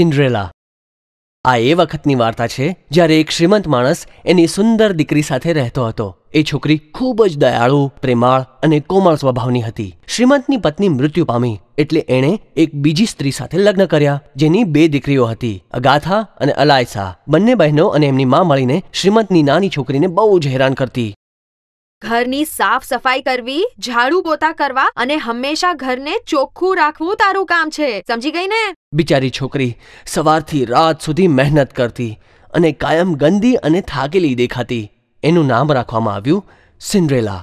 Cinderella આ એ વખતની વાર્તા છે જ્યારે એક શ્રીમંત માણસ એની સુંદર દીકરી સાથે રહેતો હતો એ છોકરી ખૂબ જ દયાળુ પ્રેમાળ અને કોમળ સ્વભાવની હતી શ્રીમંતની પત્ની મૃત્યુ પામી એટલે એણે એક બીજી સ્ત્રી સાથે લગ્ન કર્યા જેની બે દીકરીઓ હતી અગાથા અને અલાયસા બંને બહેનો અને એમની મા મળીને શ્રીમંતની નાની છોકરીને બહુ જ હેરાન કરતી ઘરની સાફ સફાઈ કરવી ઝાડુ પોતા કરવા અને હંમેશા ઘરને ચોખ્ખું રાખવું તારું કામ છે સમજી ગઈ ને બિચારી છોકરી સવારથી રાત સુધી મહેનત કરતી અને કાયમ ગંદી અને થાકેલી દેખાતી એનું નામ રાખવામાં આવ્યું સિન્ડ્રેલા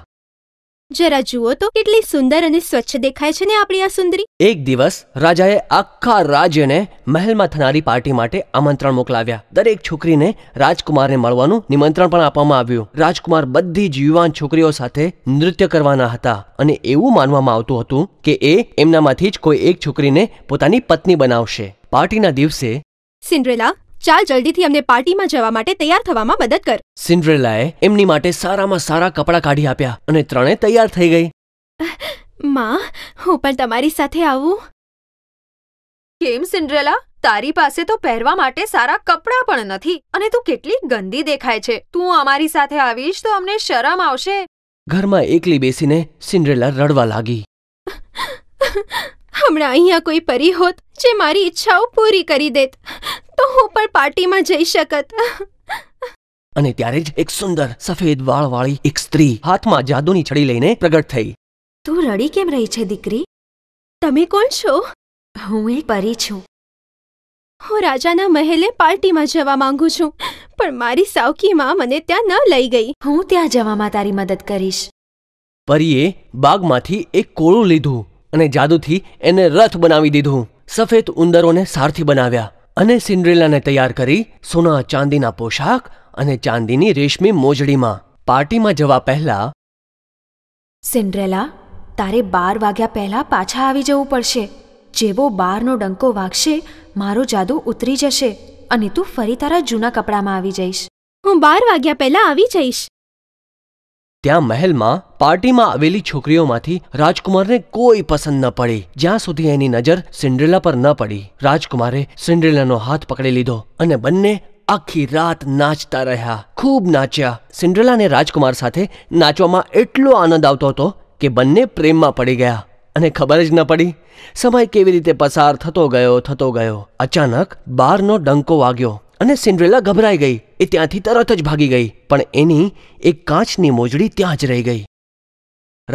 જરા જુઓ તો કેટલી સુંદર અને સ્વચ્છ દેખાય છે ને આપણી આ સુંદરી એક દિવસ રાજાએ આખા રાજ્યને મહેલમાં થનારી પાર્ટી માટે આમંત્રણ મોકલાવ્યા દરેક છોકરીને રાજકુમારને મળવાનું નિમંત્રણ પણ આપવામાં આવ્યું રાજકુમાર બધી જ યુવાન છોકરીઓ સાથે નૃત્ય કરવાના હતા અને એવું માનવામાં આવતું હતું કે એ એમનામાંથી જ કોઈ એક છોકરીને પોતાની પત્ની બનાવશે પાર્ટીના દિવસે સિન્ડ્રેલા ચાલ જલ્દીથી અમને પાર્ટીમાં જવા માટે તૈયાર થવામાં મદદ કર સિન્ડ્રેલાએ એમની માટે સારામાં સારા કપડાં કાઢી આપ્યા અને ત્રણે તૈયાર થઈ ગઈ માં હું પણ તમારી સાથે આવું કેમ સિન્ડ્રેલા તારી પાસે તો પહેરવા માટે સારા કપડાં પણ નથી અને તું કેટલી ગંદી દેખાય છે તું અમારી સાથે આવીશ તો અમને શરમ આવશે ઘરમાં એકલી બેસીને સિન્ડ્રેલા રડવા લાગી હમણાં અહીંયા કોઈ પરી હોત જે મારી ઈચ્છાઓ પૂરી કરી દેત તો હું પણ પાર્ટીમાં જઈ શકત અને ત્યારે જ એક સુંદર સફેદ વાળવાળી એક સ્ત્રી હાથમાં જાદુની છડી લઈને પ્રગટ થઈ તું રડી કેમ રહી છે દીકરી તમે કોણ છો હું એક પરી છું હું રાજાના મહેલે પાર્ટીમાં જવા માંગુ છું પણ મારી સાવકીમાં મને ત્યાં ન લઈ ગઈ હું ત્યાં જવામાં તારી મદદ કરીશ પરીએ બાગમાંથી એક કોળું લીધું અને જાદુથી એને રથ બનાવી દીધું સફેદ ઉંદરોને સારથી બનાવ્યા અને સિન્ડ્રેલાને તૈયાર કરી સોના ચાંદીના પોશાક અને ચાંદીની રેશમી મોજડીમાં પાર્ટીમાં જવા પહેલા સિન્ડ્રેલા તારે બાર વાગ્યા પહેલા પાછા આવી જવું પડશે જેવો બારનો ડંકો વાગશે મારો જાદુ ઉતરી જશે અને તું ફરી તારા જૂના કપડામાં આવી જઈશ હું બાર વાગ્યા પહેલા આવી જઈશ ત્યાં મહેલમાં પાર્ટીમાં આવેલી છોકરીઓમાંથી રાજકુમારને કોઈ પસંદ ન પડી જ્યાં સુધી એની નજર સિન્ડ્રેલા પર ન પડી રાજકુમારે સિન્ડ્રેલાનો હાથ પકડી લીધો અને બંને આખી રાત નાચતા રહ્યા ખૂબ નાચ્યા સિન્ડ્રેલાને રાજકુમાર સાથે નાચવામાં એટલો આનંદ આવતો હતો કે બંને પ્રેમમાં પડી ગયા અને ખબર જ ન પડી સમય કેવી રીતે પસાર થતો ગયો થતો ગયો અચાનક બારનો ડંકો વાગ્યો અને સિન્ડ્રેલા ગભરાઈ ગઈ એ ત્યાંથી તરત જ ભાગી ગઈ પણ એની એક કાચની મોજડી ત્યાં જ રહી ગઈ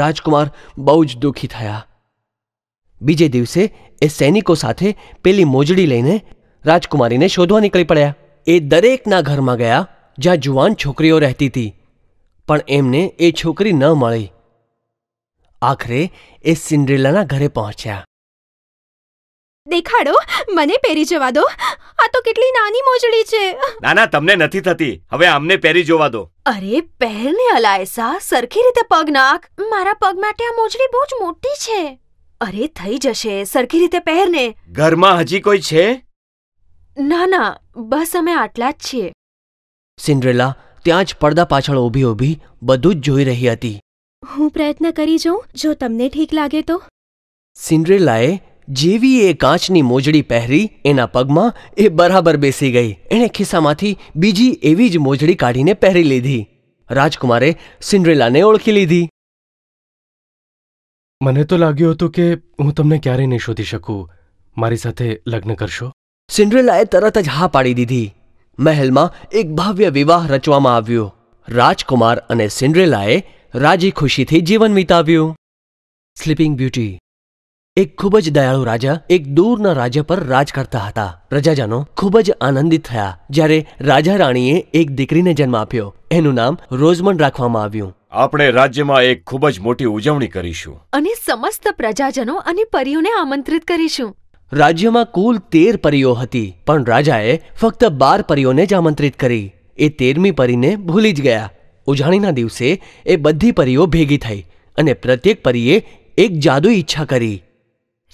રાજકુમાર બહુ જ દુઃખી થયા બીજે દિવસે એ સૈનિકો સાથે પેલી મોજડી લઈને રાજકુમારીને શોધવા નીકળી પડ્યા એ દરેકના ઘરમાં ગયા જ્યાં જુવાન છોકરીઓ રહેતી હતી પણ એમને એ છોકરી ન મળી આખરે એ સિન્ડ્રેલાના ઘરે પહોંચ્યા દેખાડો મને પહેરી જવા દો આ તો કેટલી નાની મોજડી છે ના ના તમને નથી થતી હવે આમને પહેરી જોવા દો અરે પહેરને અલાયસા સરખી રીતે પગ નાખ મારા પગ માટે આ મોજડી બહુ જ મોટી છે અરે થઈ જશે સરખી રીતે પહેરને ઘરમાં હજી કોઈ છે ના ના બસ અમે આટલા જ છીએ સિન્ડ્રેલા ત્યાં જ પડદા પાછળ ઊભી ઊભી બધું જ જોઈ રહી હતી હું પ્રયત્ન કરી જોઉં જો તમને ઠીક લાગે તો સિન્ડ્રેલાએ જેવી એ કાચની મોજડી પહેરી એના પગમાં એ બરાબર બેસી ગઈ એણે ખિસ્સામાંથી બીજી એવી જ મોજડી કાઢીને પહેરી લીધી રાજકુમારે સિન્ડ્રેલાને ઓળખી લીધી મને તો લાગ્યું હતું કે હું તમને ક્યારેય નહીં શોધી શકું મારી સાથે લગ્ન કરશો સિન્ડ્રેલાએ તરત જ હા પાડી દીધી મહેલમાં એક ભવ્ય વિવાહ રચવામાં આવ્યો રાજકુમાર અને સિન્ડ્રેલાએ રાજી ખુશીથી જીવન વિતાવ્યું સ્લીપિંગ બ્યુટી એક ખૂબ જ દયાળુ રાજા એક દૂરના રાજ્ય પર રાજ કરતા હતા પ્રજાજનો ખૂબ જ આનંદિત થયા જ્યારે રાજા રાણીએ એક દીકરીને જન્મ આપ્યો એનું નામ રોઝમન રાખવામાં આવ્યું આપણે રાજ્યમાં એક ખૂબ જ મોટી ઉજવણી કરીશું અને સમસ્ત પ્રજાજનો અને પરીઓને આમંત્રિત કરીશું રાજ્યમાં કુલ તેર પરીઓ હતી પણ રાજાએ ફક્ત બાર પરીઓને જ આમંત્રિત કરી એ તેરમી પરીને ભૂલી જ ગયા ઉજાણીના દિવસે એ બધી પરીઓ ભેગી થઈ અને પ્રત્યેક પરીએ એક જાદુ ઈચ્છા કરી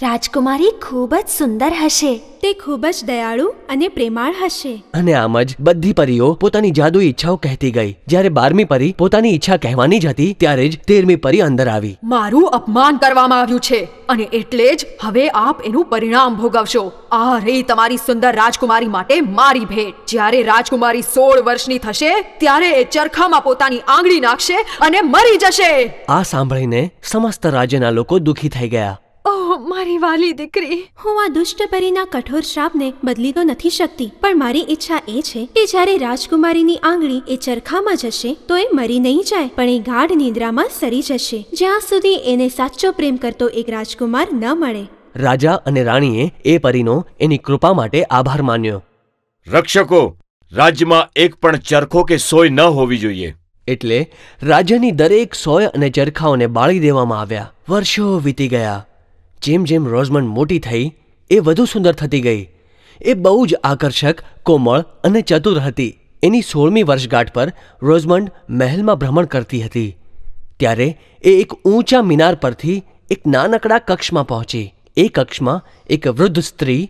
રાજકુમારી ખૂબ જ સુંદર હશે તે ખૂબ જ દયાળુ અને પ્રેમાળ હશે અને આમ જ બધી પરીઓ પોતાની જાદુ ઈચ્છાઓ કહેતી ગઈ જ્યારે બારમી પરી પોતાની ઈચ્છા કહેવાની જ હતી ત્યારે જ તેરમી પરી અંદર આવી મારું અપમાન કરવામાં આવ્યું છે અને એટલે જ હવે આપ એનું પરિણામ ભોગવશો આ રહી તમારી સુંદર રાજકુમારી માટે મારી ભેટ જ્યારે રાજકુમારી સોળ વર્ષની થશે ત્યારે એ ચરખામાં પોતાની આંગળી નાખશે અને મરી જશે આ સાંભળીને સમસ્ત રાજ્યના લોકો દુખી થઈ ગયા ઓહ મારી વાલી દીકરી હું આ દુષ્ટ પરીના કઠોર શ્રાપને બદલી તો નથી શકતી પણ મારી ઈચ્છા એ છે કે જ્યારે રાજકુમારીની આંગળી એ ચરખામાં જશે તો એ મરી નહીં જાય પણ એ ગાઢ નિંદ્રામાં સરી જશે જ્યાં સુધી એને સાચો પ્રેમ કરતો એક રાજકુમાર ન મળે રાજા અને રાણીએ એ પરીનો એની કૃપા માટે આભાર માન્યો રક્ષકો રાજ્યમાં એક પણ ચરખો કે સોય ન હોવી જોઈએ એટલે રાજ્યની દરેક સોય અને ચરખાઓને બાળી દેવામાં આવ્યા વર્ષો વીતી ગયા જેમ જેમ રોઝમન મોટી થઈ એ વધુ સુંદર થતી ગઈ એ બહુ જ આકર્ષક કોમળ અને ચતુર હતી એની સોળમી વર્ષગાંઠ પર રોઝમંડ મહેલમાં ભ્રમણ કરતી હતી ત્યારે એ એક ઊંચા મિનાર પરથી એક નાનકડા કક્ષમાં પહોંચી એ કક્ષમાં એક વૃદ્ધ સ્ત્રી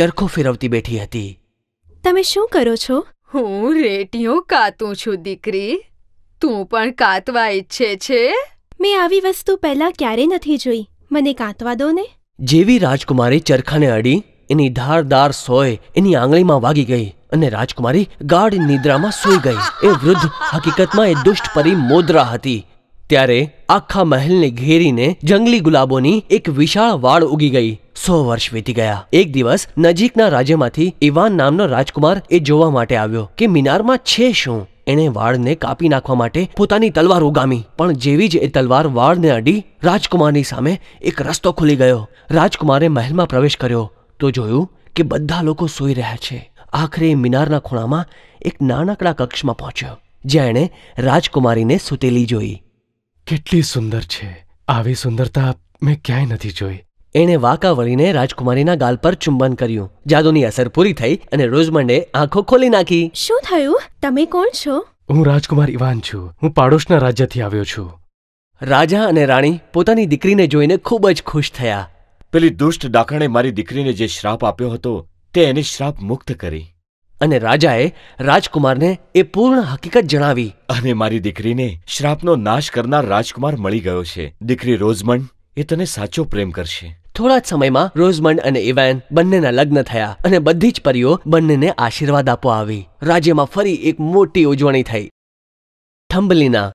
ચરખો ફેરવતી બેઠી હતી તમે શું કરો છો હું રેટીઓ કાતું છું દીકરી તું પણ કાતવા ઈચ્છે છે મેં આવી વસ્તુ પહેલાં ક્યારે નથી જોઈ મને કાંતવા દો ને જેવી રાજકુમારી ચરખાને અડી એની ધારદાર સોય એની આંગળીમાં વાગી ગઈ અને રાજકુમારી ગાઢ નિદ્રામાં સૂઈ ગઈ એ વૃદ્ધ હકીકતમાં એ દુષ્ટ પરી મોદરા હતી ત્યારે આખા મહેલને ઘેરીને જંગલી ગુલાબોની એક વિશાળ વાળ ઉગી ગઈ સો વર્ષ વીતી ગયા એક દિવસ નજીકના રાજ્યમાંથી ઇવાન નામનો રાજકુમાર એ જોવા માટે આવ્યો કે મિનારમાં છે શું એણે વાળને કાપી નાખવા માટે પોતાની તલવાર ઉગામી પણ જેવી જ એ તલવાર વાળને અડી રાજકુમારની સામે એક રસ્તો ખુલી ગયો રાજકુમારે મહેલમાં પ્રવેશ કર્યો તો જોયું કે બધા લોકો સૂઈ રહ્યા છે આખરે મિનારના ખૂણામાં એક નાનકડા કક્ષમાં પહોંચ્યો જ્યાં એણે રાજકુમારીને સૂતેલી જોઈ કેટલી સુંદર છે આવી સુંદરતા મેં ક્યાંય નથી જોઈ એણે વાંકા વળીને રાજકુમારીના ગાલ પર ચુંબન કર્યું જાદુની અસર પૂરી થઈ અને રોજમંડે આંખો ખોલી નાખી શું થયું તમે કોણ છો હું રાજકુમાર ઇવાન છું હું પાડોશના રાજ્યથી આવ્યો છું રાજા અને રાણી પોતાની દીકરીને જોઈને ખૂબ જ ખુશ થયા પેલી દુષ્ટ ડાકણે મારી દીકરીને જે શ્રાપ આપ્યો હતો તે એને શ્રાપ મુક્ત કરી અને રાજાએ રાજકુમારને એ પૂર્ણ હકીકત જણાવી અને મારી દીકરીને શ્રાપનો નાશ કરનાર રાજકુમાર મળી ગયો છે દીકરી રોઝમંડ એ તને સાચો પ્રેમ કરશે થોડા જ સમયમાં રોઝમંડ અને ઇવેન બંનેના લગ્ન થયા અને બધી જ પરીઓ બંનેને આશીર્વાદ આપવા આવી રાજ્યમાં ફરી એક મોટી ઉજવણી થઈ થંબલીના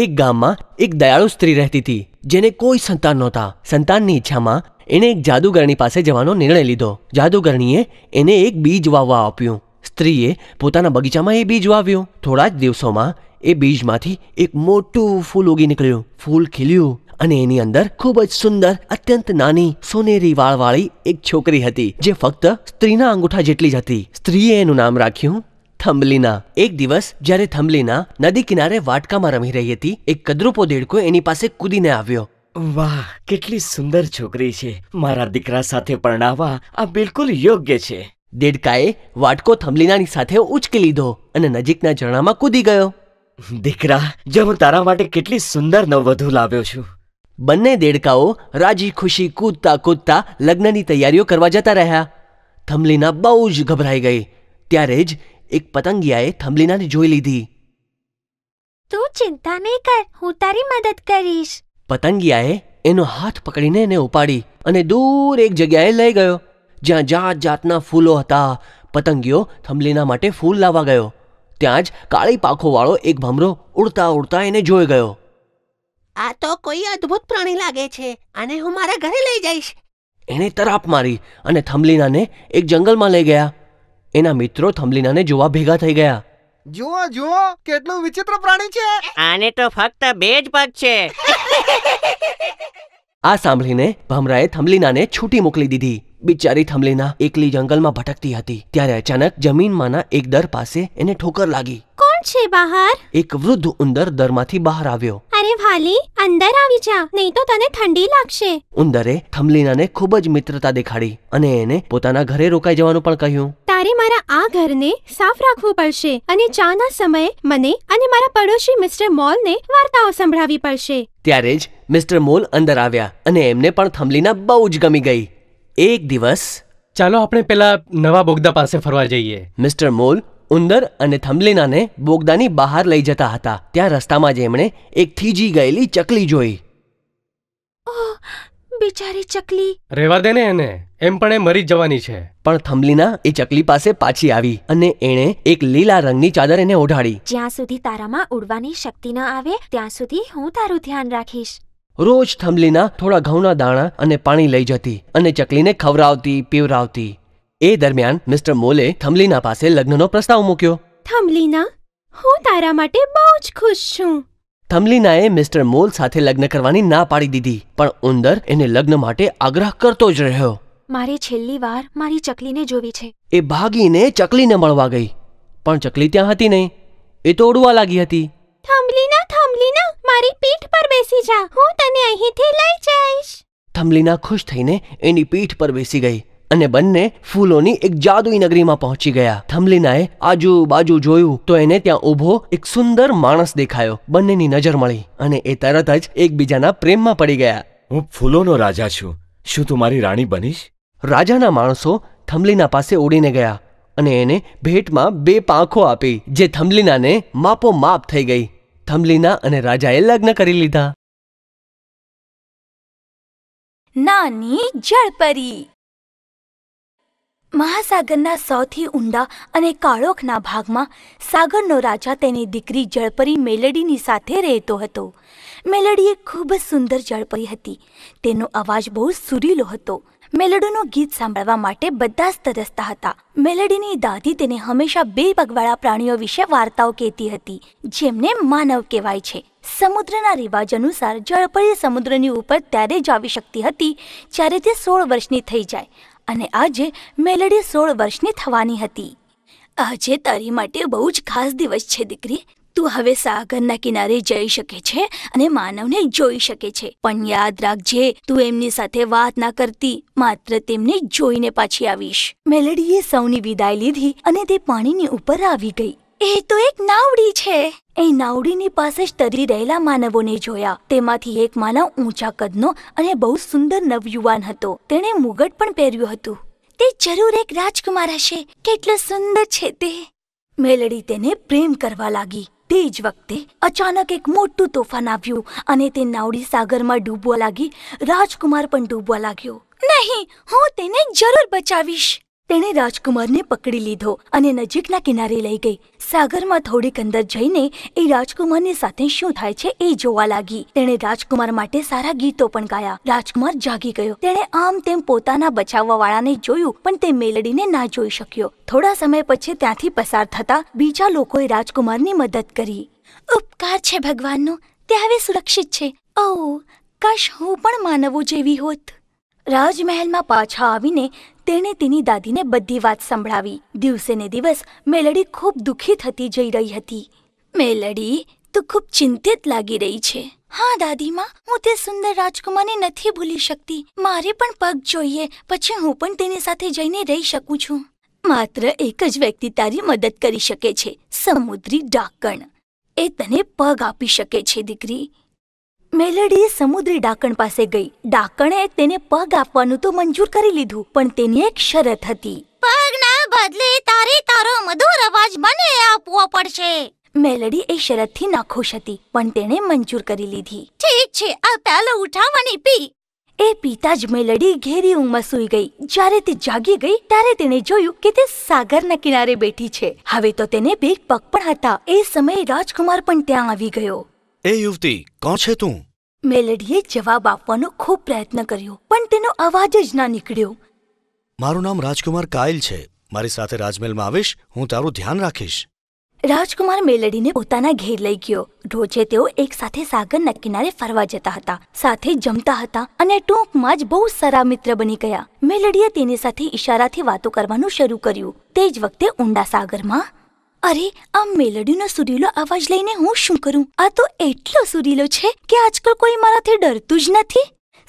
એક ગામમાં એક દયાળુ સ્ત્રી રહેતી હતી જેને કોઈ સંતાન નહોતા સંતાનની ઈચ્છામાં એણે એક જાદુગરણી પાસે જવાનો નિર્ણય લીધો જાદુગરણીએ એને એક બીજ વાવવા આપ્યું સ્ત્રીએ પોતાના બગીચામાં એ બીજ વાવ્યું થોડા જ દિવસોમાં એ બીજમાંથી એક મોટું ફૂલ ઉગી નીકળ્યું ફૂલ ખીલ્યું અને એની અંદર ખૂબ જ સુંદર અત્યંત નાની સોનેરી વાળવાળી એક છોકરી હતી જે ફક્ત સ્ત્રીના અંગૂઠા જેટલી જ હતી સ્ત્રીએ એનું નામ રાખ્યું થંબલીના એક દિવસ જ્યારે થંબલીના નદી કિનારે વાટકામાં રમી રહી હતી એક કદરૂપો દેડકો એની પાસે કૂદીને આવ્યો વાહ કેટલી સુંદર છોકરી છે મારા દીકરા સાથે પરણાવવા આ બિલકુલ યોગ્ય છે દેડકાએ વાટકો થમલીનાની સાથે ઉચકી લીધો અને નજીકના ઝરણામાં કૂદી ગયો દીકરા જો હું તારા માટે કેટલી સુંદર નવવધુ લાવ્યો છું બંને દેડકાઓ રાજી ખુશી કૂદતા કૂદતા લગ્નની તૈયારીઓ કરવા જતા રહ્યા થમલીના બહુ જ ગભરાઈ ગઈ ત્યારે જ એક પતંગિયાએ થમલીનાને જોઈ લીધી તું ચિંતા નહીં કર હું તારી મદદ કરીશ પતંગિયાએ એનો હાથ પકડીને એને ઉપાડી અને દૂર એક જગ્યાએ લઈ ગયો જ્યાં જાત જાતના ફૂલો હતા પતંગીઓ થંભલીના માટે ફૂલ લાવવા ગયો ત્યાં જ કાળી પાખોવાળો એક ભમરો ઉડતા ઉડતા એને જોઈ ગયો આ તો કોઈ અદ્ભુત પ્રાણી લાગે છે અને હું મારા ઘરે લઈ જઈશ એણે તરાપ મારી અને થંભલીનાને એક જંગલમાં લઈ ગયા એના મિત્રો થંભલીનાને જોવા ભેગા થઈ ગયા જુઓ જુઓ કેટલું વિચિત્ર પ્રાણી છે આને તો ફક્ત બે જ પગ છે આ સાંભળીને ભમરાએ થમલીનાને છૂટી મોકલી દીધી બિચારી થમલીના એકલી જંગલમાં ભટકતી હતી ત્યારે અચાનક જમીનમાંના એક દર પાસે એને ઠોકર લાગી કોણ છે બહાર એક વૃદ્ધ ઉંદર દરમાંથી બહાર આવ્યો અરે વાલી અંદર આવી જા નહીં તો તને ઠંડી લાગશે ઉંદરે થમલીનાને ખૂબ જ મિત્રતા દેખાડી અને એને પોતાના ઘરે રોકાઈ જવાનું પણ કહ્યું તારે મારા આ ઘરને સાફ રાખવું પડશે અને ચાના સમયે મને અને મારા પડોશી મિસ્ટર મોલને વાર્તાઓ સંભળાવી પડશે ત્યારે જ મિસ્ટર મોલ અંદર આવ્યા અને એમને પણ થમલીના બહુ જ ગમી ગઈ એક દિવસ ચાલો આપણે પેલા નવા બોગદા પાસે ફરવા જઈએ મિસ્ટર મોલ ઉંદર અને થમલીનાને બોગદાની બહાર લઈ જતા હતા ત્યાં રસ્તામાં જ એમણે એક થીજી ગયેલી ચકલી જોઈ બિચારી ચકલી રહેવા દે ને એને એમ પણ એ મરી જવાની છે પણ થમલીના એ ચકલી પાસે પાછી આવી અને એણે એક લીલા રંગની ચાદર એને ઓઢાડી જ્યાં સુધી તારામાં ઉડવાની શક્તિ ન આવે ત્યાં સુધી હું તારું ધ્યાન રાખીશ રોજ થમલીના થોડા ઘઉંના દાણા અને પાણી લઈ જતી અને ચકલીને ખવરાવતી પીવરાવતી એ દરમિયાન મિસ્ટર મોલે થમલીના પાસે લગ્નનો પ્રસ્તાવ મૂક્યો થમલીના હું તારા માટે બહુ જ ખુશ છું થમલીનાએ મિસ્ટર મોલ સાથે લગ્ન કરવાની ના પાડી દીધી પણ ઉંદર એને લગ્ન માટે આગ્રહ કરતો જ રહ્યો મારે છેલ્લી વાર મારી ચકલીને જોવી છે એ ભાગીને ચકલીને મળવા ગઈ પણ ચકલી ત્યાં હતી નહીં એ તો ઓડવા લાગી હતી થમલીના થમલીના મારી પીઠ પર બેસી જા હું તને અહીંથી લઈ જઈશ થમલીના ખુશ થઈને એની પીઠ પર બેસી ગઈ અને બંને ફૂલોની એક જાદુઈ નગરીમાં પહોંચી ગયા થમલીનાએ આજુબાજુ જોયું તો એને ત્યાં ઊભો એક સુંદર માણસ દેખાયો બંનેની નજર મળી અને એ તરત જ એકબીજાના પ્રેમમાં પડી ગયા હું ફૂલોનો રાજા છું શું તું મારી રાણી બનીશ રાજાના માણસો થમલીના પાસે ઉડીને ગયા અને એને ભેટમાં બે પાંખો આપી જે થમલીનાને માપો માપ થઈ ગઈ થમલીના અને રાજાએ લગ્ન કરી લીધા નાની જળપરી મહાસાગરના સૌથી ઊંડા અને કાળોખના ભાગમાં સાગરનો રાજા તેની દીકરી જળપરી મેલડીની સાથે રહેતો હતો મેલડી એક ખૂબ સુંદર જળપરી હતી તેનો અવાજ બહુ સુરીલો હતો મેલડીનું ગીત સાંભળવા માટે બધા જ તરસતા હતા મેલડીની દાદી તેને હંમેશા બે પગવાળા પ્રાણીઓ વિશે વાર્તાઓ કહેતી હતી જેમને માનવ કહેવાય છે સમુદ્રના રિવાજ અનુસાર જળપરી સમુદ્રની ઉપર ત્યારે જ આવી શકતી હતી જ્યારે તે સોળ વર્ષની થઈ જાય અને આજે મેલડી સોળ વર્ષની થવાની હતી આજે તારી માટે બહુ જ ખાસ દિવસ છે દીકરી તું હવે સાગરના કિનારે જઈ શકે છે અને માનવને જોઈ શકે છે પણ યાદ રાખજે તું એમની સાથે વાત ના કરતી માત્ર તેમને જોઈને પાછી આવીશ મેલડીએ સૌની વિદાય લીધી અને તે પાણીની ઉપર આવી ગઈ એ તો એક નાવડી છે એ નાવડીની પાસે જ તરી રહેલા માનવોને જોયા તેમાંથી એક માનવ ઊંચા કદનો અને બહુ સુંદર નવયુવાન હતો તેણે મુગટ પણ પહેર્યું હતું તે જરૂર એક રાજકુમાર હશે કેટલો સુંદર છે તે મેલડી તેને પ્રેમ કરવા લાગી તે જ વખતે અચાનક એક મોટું તોફાન આવ્યું અને તે નાવડી સાગરમાં ડૂબવા લાગી રાજકુમાર પણ ડૂબવા લાગ્યો નહીં હું તેને જરૂર બચાવીશ તેણે રાજકુમારને પકડી લીધો અને નજીકના કિનારે લઈ ગઈ સાગરમાં થોડીક અંદર જઈને એ રાજકુમારની સાથે શું થાય છે એ જોવા લાગી તેણે રાજકુમાર માટે સારા ગીતો પણ ગાયા રાજકુમાર જાગી ગયો તેણે આમ તેમ પોતાના બચાવવા વાળાને જોયું પણ તે મેલડીને ના જોઈ શક્યો થોડા સમય પછી ત્યાંથી પસાર થતા બીજા લોકોએ રાજકુમારની મદદ કરી ઉપકાર છે ભગવાનનો તે હવે સુરક્ષિત છે ઓ કાશ હું પણ માનવું જેવી હોત રાજમહેલમાં પાછા આવીને તેણે તેની દાદીને બધી વાત સંભળાવી દિવસે ને દિવસ મેલડી ખૂબ દુઃખી થતી જઈ રહી હતી મેલડી તું ખૂબ ચિંતિત લાગી રહી છે હા દાદીમાં હું તે સુંદર રાજકુમારને નથી ભૂલી શકતી મારે પણ પગ જોઈએ પછી હું પણ તેની સાથે જઈને રહી શકું છું માત્ર એક જ વ્યક્તિ તારી મદદ કરી શકે છે સમુદ્રી ડાકણ એ તને પગ આપી શકે છે દીકરી મેલડી સમુદ્રી ડાકણ પાસે ગઈ ડાકણે તેને પગ આપવાનું તો મંજૂર કરી લીધું પણ તેની એક શરત હતી પગના બદલે તારે તારો મધુર અવાજ મને આપવો પડશે મેલડી એ શરતથી નાખુશ હતી પણ તેણે મંજૂર કરી લીધી ઠીક છે આ પહેલો ઉઠાવણી પી એ પિતા જ મેલડી ઘેરી ઊંઘમાં સૂઈ ગઈ જ્યારે તે જાગી ગઈ ત્યારે તેણે જોયું કે તે સાગરના કિનારે બેઠી છે હવે તો તેને બે પગ પણ હતા એ સમયે રાજકુમાર પણ ત્યાં આવી ગયો એ યુવતી કોણ છે તું મેલેડીએ જવાબ આપવાનો ખૂબ પ્રયત્ન કર્યો પણ તેનો અવાજ જ ના નીકળ્યો મારું નામ રાજકુમાર કાયલ છે મારી સાથે રાજમહેલમાં આવીશ હું તારું ધ્યાન રાખીશ રાજકુમાર મેલડીને પોતાના ઘેર લઈ ગયો રોજે તેઓ એકસાથે સાગરના કિનારે ફરવા જતા હતા સાથે જમતા હતા અને ટૂંકમાં જ બહુ સારા મિત્ર બની ગયા મેલડીએ તેની સાથે ઈશારાથી વાતો કરવાનું શરૂ કર્યું તે જ વખતે ઊંડા સાગરમાં અરે આ મેલડીનો સુરીલો અવાજ લઈને હું શું કરું આ તો એટલો સુરીલો છે કે આજકાલ કોઈ મારાથી ડરતું જ નથી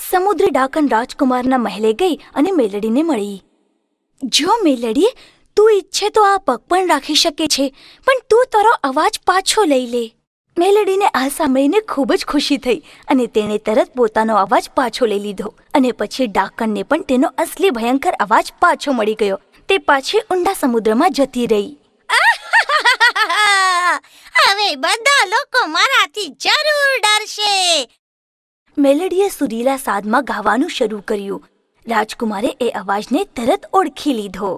સમુદ્ર ડાકણ રાજકુમારના મહેલે ગઈ અને મેલડીને મળી જો મેલડી તું ઈચ્છે તો આ પગ પણ રાખી શકે છે પણ તું તારો અવાજ પાછો લઈ લે મેલડીને આ સાંભળીને ખૂબ જ ખુશી થઈ અને તેણે તરત પોતાનો અવાજ પાછો લઈ લીધો અને પછી ડાકણને પણ તેનો અસલી ભયંકર અવાજ પાછો મળી ગયો તે પાછી ઊંડા સમુદ્રમાં જતી રહી હવે બધા લોકો મારાથી જરૂર ડરશે મેલેડીએ સુરીલા સાદમાં ગાવાનું શરૂ કર્યું રાજકુમારે એ અવાજને તરત ઓળખી લીધો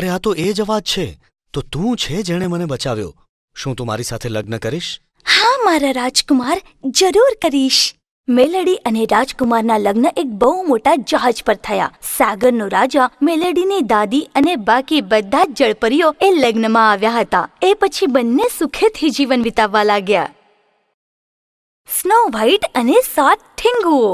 અરે આ તો એ જ અવાજ છે તો તું છે જેણે મને બચાવ્યો શું તું મારી સાથે લગ્ન કરીશ હા મારા રાજકુમાર જરૂર કરીશ મેલડી અને રાજકુમારના લગ્ન એક બહુ મોટા જહાજ પર થયા સાગરનો રાજા મેલડીની દાદી અને બાકી બધા જ જળપરીઓ એ લગ્નમાં આવ્યા હતા એ પછી બંને સુખેથી જીવન વિતાવવા લાગ્યા સ્નો વ્હાઇટ અને સાત ઠીંગુઓ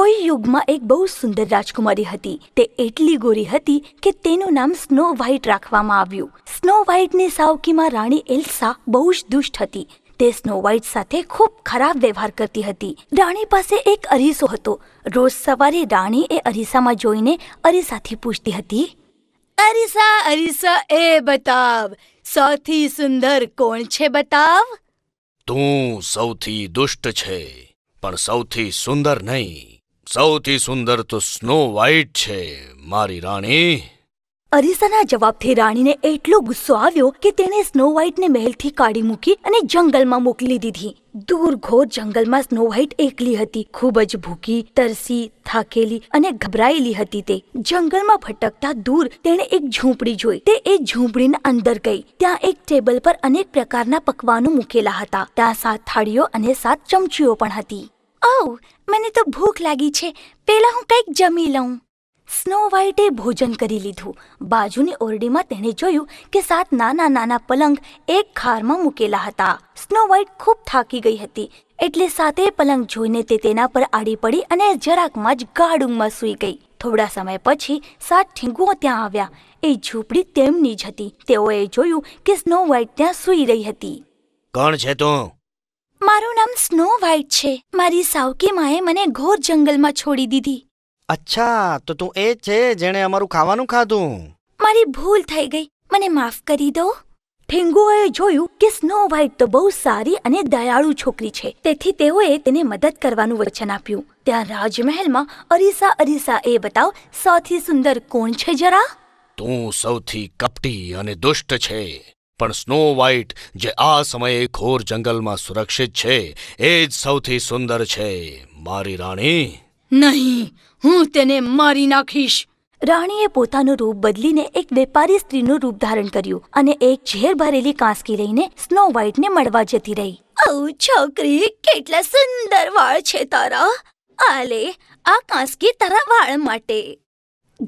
કોઈ યુગમાં એક બહુ સુંદર રાજકુમારી હતી તે એટલી ગોરી હતી કે તેનું નામ સ્નો વ્હાઇટ રાખવામાં આવ્યું સ્નો વ્હાઇટની સાવકીમાં રાણી એલ્સા બહુ જ દુષ્ટ હતી તે સ્નો વ્હાઇટ સાથે ખૂબ ખરાબ વ્યવહાર કરતી હતી રાણી પાસે એક અરીસો હતો રોજ સવારે રાણી એ અરીસામાં જોઈને અરીસાથી પૂછતી હતી અરીસા અરીસા એ બતાવ સૌથી સુંદર કોણ છે બતાવ તું સૌથી દુષ્ટ છે પણ સૌથી સુંદર નહીં સૌથી સુંદર તો સ્નો વ્હાઇટ છે મારી રાણી અરીસાના જવાબથી રાણીને એટલો ગુસ્સો આવ્યો કે તેણે સ્નો વ્હાઈટને મહેલથી કાઢી મૂકી અને જંગલમાં મોકલી દીધી દૂર ઘોર જંગલમાં સ્નો વ્હાઈટ એકલી હતી ખૂબ જ ભૂખી તરસી થાકેલી અને ગભરાયેલી હતી તે જંગલમાં ભટકતા દૂર તેણે એક ઝૂંપડી જોઈ તે એ ઝૂંપડીના અંદર ગઈ ત્યાં એક ટેબલ પર અનેક પ્રકારના પકવાનો મૂકેલા હતા ત્યાં સાત થાળીઓ અને સાત ચમચીઓ પણ હતી ઓ મને તો ભૂખ લાગી છે પેલા હું કંઈક જમી લઉં સ્નો વ્હાઇટે ભોજન કરી લીધું બાજુની ઓરડીમાં તેણે જોયું કે સાત નાના નાના પલંગ એક ખારમાં મૂકેલા હતા સ્નો વ્હાઇટ ખૂબ થાકી ગઈ હતી એટલે સાતે પલંગ જોઈને તે તેના પર આડી પડી અને જરાકમાં જ ગાડુંગમાં ઊંઘમાં સૂઈ ગઈ થોડા સમય પછી સાત ઠીંગુઓ ત્યાં આવ્યા એ ઝૂંપડી તેમની જ હતી તેઓએ જોયું કે સ્નો વ્હાઇટ ત્યાં સૂઈ રહી હતી કોણ છે તું મારું નામ સ્નો વ્હાઇટ છે મારી સાવકી માએ મને ઘોર જંગલમાં છોડી દીધી અચ્છા તો તું એ છે જેણે અમારું ખાવાનું ખાધું મારી ભૂલ થઈ ગઈ મને માફ કરી દો ઠેંગુઓએ જોયું કે સ્નો વ્હાઇટ તો બહુ સારી અને દયાળુ છોકરી છે તેથી તેઓએ તેને મદદ કરવાનું વચન આપ્યું ત્યાં રાજમહેલમાં અરીસા અરીસા એ બતાવ સૌથી સુંદર કોણ છે જરા તું સૌથી કપટી અને દુષ્ટ છે પણ સ્નો વ્હાઇટ જે આ સમયે ઘોર જંગલમાં સુરક્ષિત છે એ જ સૌથી સુંદર છે મારી રાણી નહીં હું તેને મારી નાખીશ રાણીએ પોતાનું રૂપ બદલીને એક વેપારી સ્ત્રીનું રૂપ ધારણ કર્યું અને એક ઝેર ભરેલી કાંસકી લઈને સ્નો વ્હાઇટને મળવા જતી રહી ઓ છોકરી કેટલા સુંદર વાળ છે તારા આલે આ કાંસકી તારા વાળ માટે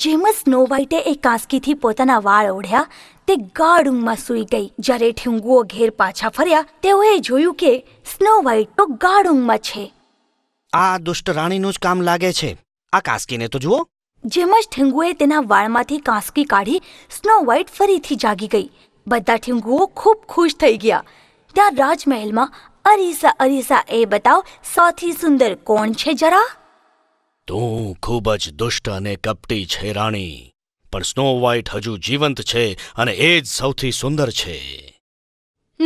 જેમ સ્નો વ્હાઇટે એ કાંસકીથી પોતાના વાળ ઓઢ્યા તે ગાઢ ઊંઘમાં સૂઈ ગઈ જ્યારે ઠીંગુઓ ઘેર પાછા ફર્યા તેઓએ જોયું કે સ્નો વ્હાઇટ તો ગાઢ ઊંઘમાં છે આ દુષ્ટ રાણીનું જ કામ લાગે છે આ કાસ્કીને તો જુઓ જેમ જ ઠીંગુએ તેના વાળમાંથી કાંસકી કાઢી સ્નો વ્હાઇટ ફરીથી જાગી ગઈ બધા ઠીંગુઓ ખૂબ ખુશ થઈ ગયા ત્યાં રાજમહેલમાં અરીસા અરીસા એ બતાવ સૌથી સુંદર કોણ છે જરા તું ખૂબ જ દુષ્ટ અને કપટી છે રાણી પણ સ્નો વ્હાઇટ હજુ જીવંત છે અને એ જ સૌથી સુંદર છે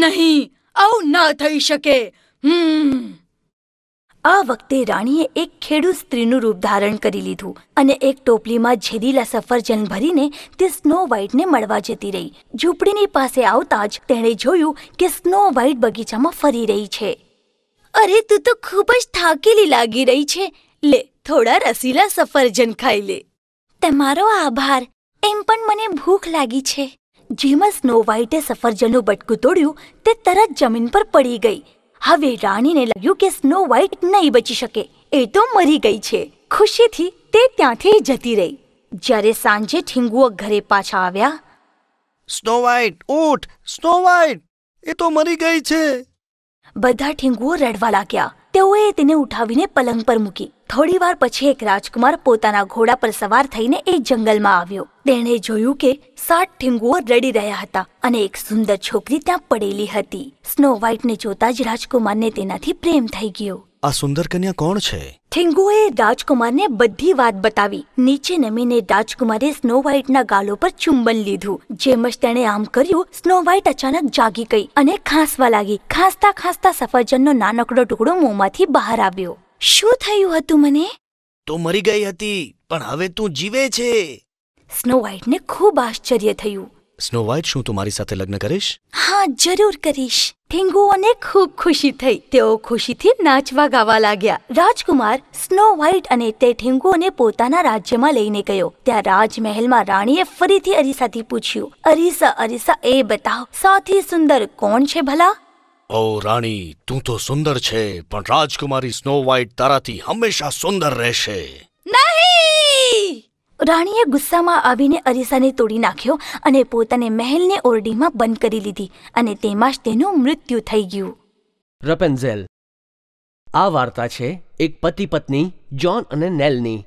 નહીં આવું ના થઈ શકે હમ આ વખતે રાણીએ એક ખેડૂત સ્ત્રીનું રૂપ ધારણ કરી લીધું અને એક ટોપલીમાં ઝેરીલા સફરજન ભરીને તે સ્નો વ્હાઇટને મળવા જતી રહી ઝૂંપડીની પાસે આવતા જ તેણે જોયું કે સ્નો વ્હાઇટ બગીચામાં ફરી રહી છે અરે તું તો ખૂબ જ થાકેલી લાગી રહી છે લે થોડા રસીલા સફરજન ખાઈ લે તમારો આભાર એમ પણ મને ભૂખ લાગી છે જેમાં સ્નો વ્હાઇટે સફરજનનું બટકું તોડ્યું તે તરત જમીન પર પડી ગઈ હવે રાણીને લાગ્યું કે સ્નો વ્હાઇટ નહીં બચી શકે એ તો મરી ગઈ છે ખુશીથી તે ત્યાંથી જતી રહી જ્યારે સાંજે ઠીંગુઓ ઘરે પાછા આવ્યા સ્નો વ્હાઇટ ઊઠ સ્નો વ્હાઇટ એ તો મરી ગઈ છે બધા ઠીંગુઓ રડવા લાગ્યા તેઓએ તેને ઉઠાવીને પલંગ પર મૂકી થોડીવાર પછી એક રાજકુમાર પોતાના ઘોડા પર સવાર થઈને એ જંગલમાં આવ્યો તેણે જોયું કે સાત ઠીંગુઓ રડી રહ્યા હતા અને એક સુંદર છોકરી ત્યાં પડેલી હતી સ્નો વ્હાઈટને જોતા જ રાજકુમારને તેનાથી પ્રેમ થઈ ગયો આ સુંદર કન્યા કોણ છે થિંગુએ રાજકુમારને બધી વાત બતાવી નીચે નમીને રાજકુમારે સ્નો વ્હાઇટના ગાલો પર ચુંબન લીધું જેમ જ તેણે આમ કર્યું સ્નો વ્હાઇટ અચાનક જાગી ગઈ અને ખાંસવા લાગી ખાંસતા ખાંસતા સફરજનનો નાનકડો ટુકડો મોંમાંથી બહાર આવ્યો શું થયું હતું મને તો મરી ગઈ હતી પણ હવે તું જીવે છે સ્નો વ્હાઇટને ખૂબ આશ્ચર્ય થયું સ્નો વ્હાઇટ શું તું મારી સાથે લગ્ન કરીશ હા જરૂર કરીશ ઠીંગુઓને ખૂબ ખુશી થઈ તેઓ ખુશીથી નાચવા ગાવા લાગ્યા રાજકુમાર સ્નો વ્હાઇટ અને તે ઠીંગુઓને પોતાના રાજ્યમાં લઈને ગયો ત્યાં રાજમહેલમાં રાણીએ ફરીથી અરીસાથી પૂછ્યું અરીસા અરીસા એ બતાવ સૌથી સુંદર કોણ છે ભલા ઓ રાણી તું તો સુંદર છે પણ રાજકુમારી સ્નો વ્હાઇટ તારાથી હંમેશા સુંદર રહેશે નહીં રાણીએ ગુસ્સામાં આવીને અરીસાને તોડી નાખ્યો અને પોતાને મહેલને ઓરડીમાં બંધ કરી લીધી અને તેમાં જ તેનું મૃત્યુ થઈ ગયું રપેન્ઝેલ આ વાર્તા છે એક પતિ પત્ની જ્હોન અને નેલની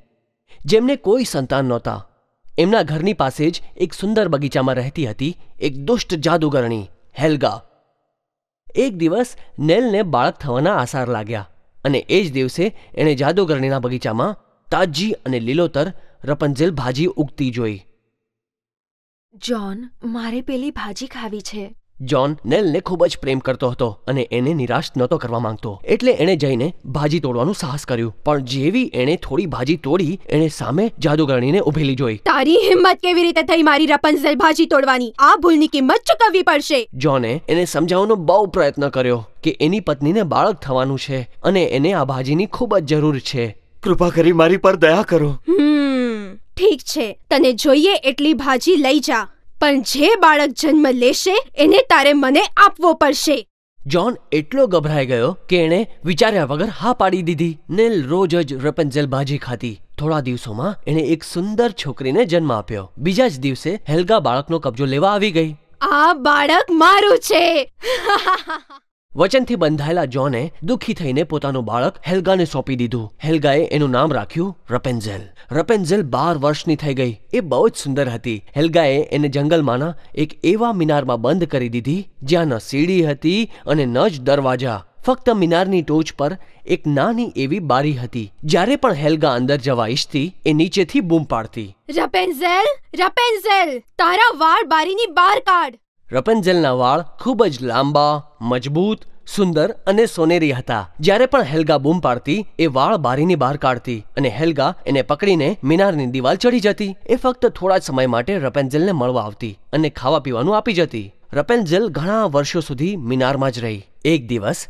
જેમને કોઈ સંતાન નહોતા એમના ઘરની પાસે જ એક સુંદર બગીચામાં રહેતી હતી એક દુષ્ટ જાદુગરણી હેલ્ગા એક દિવસ નેલને બાળક થવાના આસાર લાગ્યા અને એ જ દિવસે એણે જાદુગરણીના બગીચામાં તાજી અને લીલોતર રપંજલ ભાજી ઉગતી જોઈ જ્હોન મારે પેલી ભાજી ખાવી છે જ્હોન નેલને ખૂબ જ પ્રેમ કરતો હતો અને એને નિરાશ નહોતો કરવા માંગતો એટલે એણે જઈને ભાજી તોડવાનું સાહસ કર્યું પણ જેવી એણે થોડી ભાજી તોડી એણે સામે જાદુગરણીને ઉભેલી જોઈ તારી હિંમત કેવી રીતે થઈ મારી રપંજલ ભાજી તોડવાની આ ભૂલની કિંમત ચૂકવવી પડશે જ્હોને એને સમજાવવાનો બહુ પ્રયત્ન કર્યો કે એની પત્નીને બાળક થવાનું છે અને એને આ ભાજીની ખૂબ જ જરૂર છે કૃપા કરી મારી પર દયા કરો હમ ઠીક છે તને જોઈએ એટલી ભાજી લઈ જા પણ જે બાળક જન્મ લેશે એને તારે મને આપવો પડશે જ્હોન એટલો ગભરાઈ ગયો કે એણે વિચાર્યા વગર હા પાડી દીધી નેલ રોજ જ રેપન્ઝેલ ભાજી ખાતી થોડા દિવસોમાં એણે એક સુંદર છોકરીને જન્મ આપ્યો બીજા જ દિવસે હેલ્ગા બાળકનો કબજો લેવા આવી ગઈ આ બાળક મારું છે વચનથી બંધાયેલા જોને દુઃખી થઈને પોતાનું બાળક હેલ્ગાને સોંપી દીધું હેલ્ગાએ એનું નામ રાખ્યું રપેન્ઝેલ રપેન્ઝેલ બાર વર્ષની થઈ ગઈ એ બહુ જ સુંદર હતી હેલ્ગાએ એને જંગલમાંના એક એવા મિનારમાં બંધ કરી દીધી જ્યાં ન સીડી હતી અને ન જ દરવાજા ફક્ત મિનારની ટોચ પર એક નાની એવી બારી હતી જ્યારે પણ હેલ્ગા અંદર જવા ઈચ્છતી એ નીચેથી બૂમ પાડતી રપેન્ઝેલ રપેન્ઝેલ તારા વાળ બારીની બહાર કાઢ રપેન્જેલના વાળ ખૂબ જ લાંબા મજબૂત સુંદર અને સોનેરી હતા જ્યારે પણ હેલ્ગા બૂમ પાડતી એ વાળ બારીની બહાર કાઢતી અને હેલ્ગા એને પકડીને મિનારની દિવાલ ચડી જતી એ ફક્ત થોડા જ સમય માટે રપેન્જેલને મળવા આવતી અને ખાવા પીવાનું આપી જતી રપેન્જેલ ઘણા વર્ષો સુધી મિનારમાં જ રહી એક દિવસ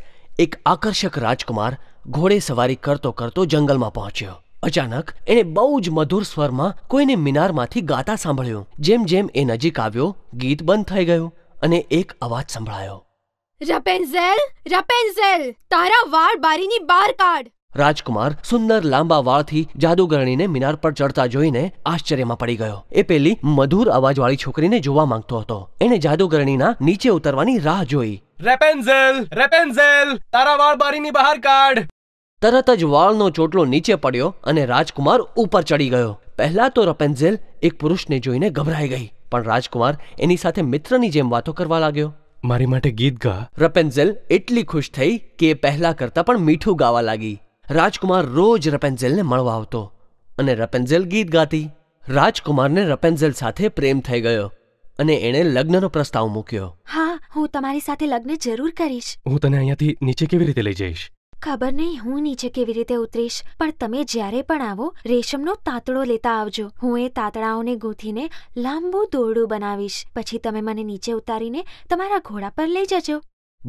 એક આકર્ષક રાજકુમાર ઘોડે સવારી કરતો કરતો જંગલમાં પહોંચ્યો અચાનક એણે બહુ જ મધુર સ્વરમાં કોઈને મિનારમાંથી ગાતા સાંભળ્યું જેમ જેમ એ નજીક આવ્યો ગીત બંધ થઈ ગયું અને એક અવાજ સંભળાયો રપેન્ઝેલ રપેન્ઝેલ તારા વાળ બારીની બહાર કાઢ રાજકુમાર સુંદર લાંબા વાળથી જાદુગરણીને મિનાર પર ચડતા જોઈને આશ્ચર્યમાં પડી ગયો એ પેલી મધુર અવાજવાળી છોકરીને જોવા માંગતો હતો એણે જાદુગરણીના નીચે ઉતરવાની રાહ જોઈ રેપેન્ઝેલ રેપેન્ઝેલ તારા વાળ બારીની બહાર કાઢ તરત જ વાળનો ચોટલો નીચે પડ્યો અને રાજકુમાર ઉપર ચડી ગયો પહેલા તો રપેન્ઝેલ એક પુરુષને જોઈને ગભરાઈ ગઈ પણ રાજકુમાર એની સાથે મિત્રની જેમ વાતો કરવા લાગ્યો મારી માટે ગીત ગા રપેન્ઝેલ એટલી ખુશ થઈ કે એ પહેલા કરતાં પણ મીઠું ગાવા લાગી રાજકુમાર રોજ રપેન્ઝેલને મળવા આવતો અને રપેન્ઝેલ ગીત ગાતી રાજકુમારને રપેન્ઝેલ સાથે પ્રેમ થઈ ગયો અને એણે લગ્નનો પ્રસ્તાવ મૂક્યો હા હું તમારી સાથે લગ્ન જરૂર કરીશ હું તને અહીંયાથી નીચે કેવી રીતે લઈ જઈશ ખબર નહીં હું નીચે કેવી રીતે ઉતરીશ પણ તમે જ્યારે પણ આવો રેશમનો તાંતડો લેતા આવજો હું એ તાંતડાઓને ગૂંથીને લાંબુ દોરડું બનાવીશ પછી તમે મને નીચે ઉતારીને તમારા ઘોડા પર લઈ જજો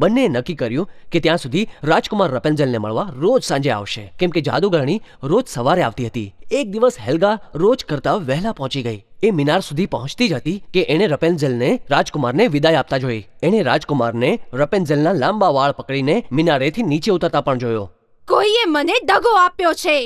બંને નક્કી કર્યું કે ત્યાં સુધી રાજકુમાર રપેન્જલને મળવા રોજ સાંજે આવશે કેમ કે જાદુગરણી રોજ સવારે આવતી હતી એક દિવસ હેલ્ગા રોજ કરતાં વહેલા પહોંચી ગઈ એ મિનાર સુધી પહોંચતી જ હતી કે એણે રપેન્ઝેલને રાજકુમારને વિદાય આપતા જોઈ એણે રાજકુમારને રપેન્ઝેલના લાંબા વાળ પકડીને મિનારેથી નીચે ઉતરતા પણ જોયો કોઈએ મને દગો આપ્યો છે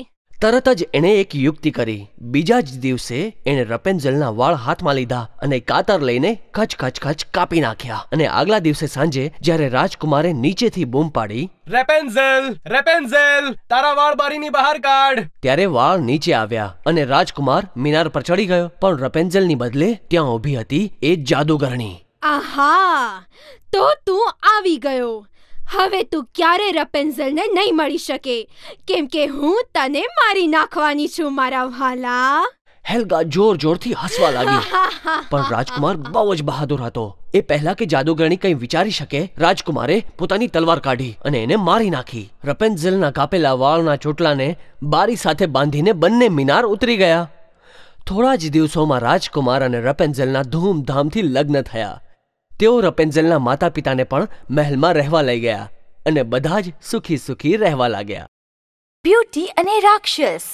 તરત જ એણે એક યુક્તિ કરી બીજા જ દિવસે એણે રપેન્જલના વાળ હાથમાં લીધા અને કાતર લઈને ખચ ખચ ખચ કાપી નાખ્યા અને આગલા દિવસે સાંજે જ્યારે રાજકુમારે નીચેથી બૂમ પાડી રેપેન્ઝેલ રેપેન્ઝેલ તારા વાળ બારીની બહાર કાઢ ત્યારે વાળ નીચે આવ્યા અને રાજકુમાર મિનાર પર ચડી ગયો પણ રપેન્ઝેલની બદલે ત્યાં ઊભી હતી એ જાદુગરણી આહા તો તું આવી ગયો હવે તું ક્યારે રપેન્ઝલને નહીં મળી શકે કેમ કે હું તને મારી નાખવાની છું મારા વાલા હેલ્ગા જોર જોરથી હસવા લાગી પણ રાજકુમાર બહુ જ બહાદુર હતો એ પહેલા કે જાદુગરણી કંઈ વિચારી શકે રાજકુમારે પોતાની તલવાર કાઢી અને એને મારી નાખી રપેન્ઝલના કાપેલા વાળના ચોટલાને બારી સાથે બાંધીને બંને મિનાર ઉતરી ગયા થોડા જ દિવસોમાં રાજકુમાર અને રપેન્ઝલના ધૂમધામથી લગ્ન થયા તેઓ રપેન્ઝલના માતા પિતાને પણ મહેલમાં રહેવા લઈ ગયા અને બધા જ સુખી સુખી રહેવા લાગ્યા બ્યુટી અને રાક્ષસ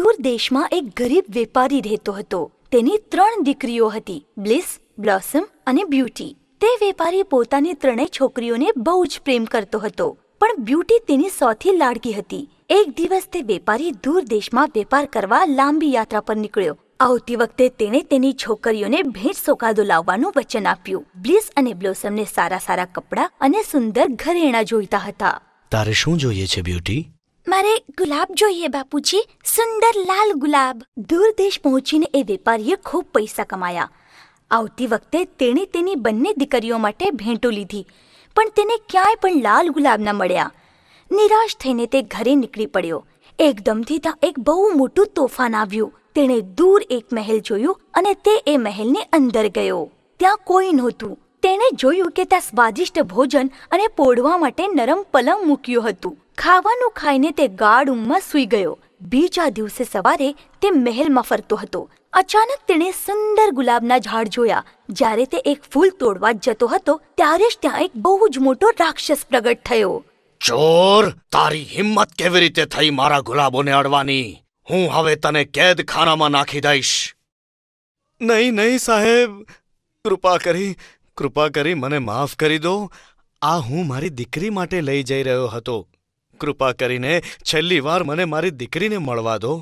દૂર દેશમાં એક ગરીબ વેપારી રહેતો હતો તેની ત્રણ દીકરીઓ હતી બ્લિસ બ્લોસમ અને બ્યુટી તે વેપારી પોતાની ત્રણેય છોકરીઓને બહુ જ પ્રેમ કરતો હતો પણ બ્યુટી તેની સૌથી લાડકી હતી એક દિવસ તે વેપારી દૂર દેશમાં વેપાર કરવા લાંબી યાત્રા પર નીકળ્યો આવતી વખતે તેણે તેની છોકરીઓને ભેટ સોકાદો લાવવાનું વચન આપ્યું બ્લિસ અને બ્લોસમને સારા સારા કપડાં અને સુંદર ઘરેણા જોઈતા હતા તારે શું જોઈએ છે બ્યુટી મારે ગુલાબ જોઈએ બાપુજી સુંદર લાલ ગુલાબ દૂર દેશ પહોંચીને એ વેપારીએ ખૂબ પૈસા કમાયા આવતી વખતે તેણે તેની બંને દીકરીઓ માટે ભેંટો લીધી પણ તેને ક્યાંય પણ લાલ ગુલાબ ન મળ્યા નિરાશ થઈને તે ઘરે નીકળી પડ્યો એકદમથી ત્યાં એક બહુ મોટું તોફાન આવ્યું તેણે દૂર એક મહેલ જોયું અને તે એ મહેલની અંદર ગયો ત્યાં કોઈ નહોતું તેણે જોયું કે ત્યાં સ્વાદિષ્ટ ભોજન અને પોડવા માટે નરમ પલંગ મૂક્યું હતું ખાવાનું ખાઈને તે ગાઢ ઊંઘમાં સૂઈ ગયો બીજા દિવસે સવારે તે મહેલમાં ફરતો હતો અચાનક તેણે સુંદર ગુલાબના ઝાડ જોયા જ્યારે તે એક ફૂલ તોડવા જતો હતો ત્યારે જ ત્યાં એક બહુ જ મોટો રાક્ષસ પ્રગટ થયો ચોર તારી હિંમત કેવી રીતે થઈ મારા ગુલાબોને અડવાની હું હવે તને કેદખાનામાં નાખી દઈશ નહીં નહીં સાહેબ કૃપા કરી કૃપા કરી મને માફ કરી દો આ હું મારી દીકરી માટે લઈ જઈ રહ્યો હતો કૃપા કરીને છેલ્લી વાર મને મારી દીકરીને મળવા દો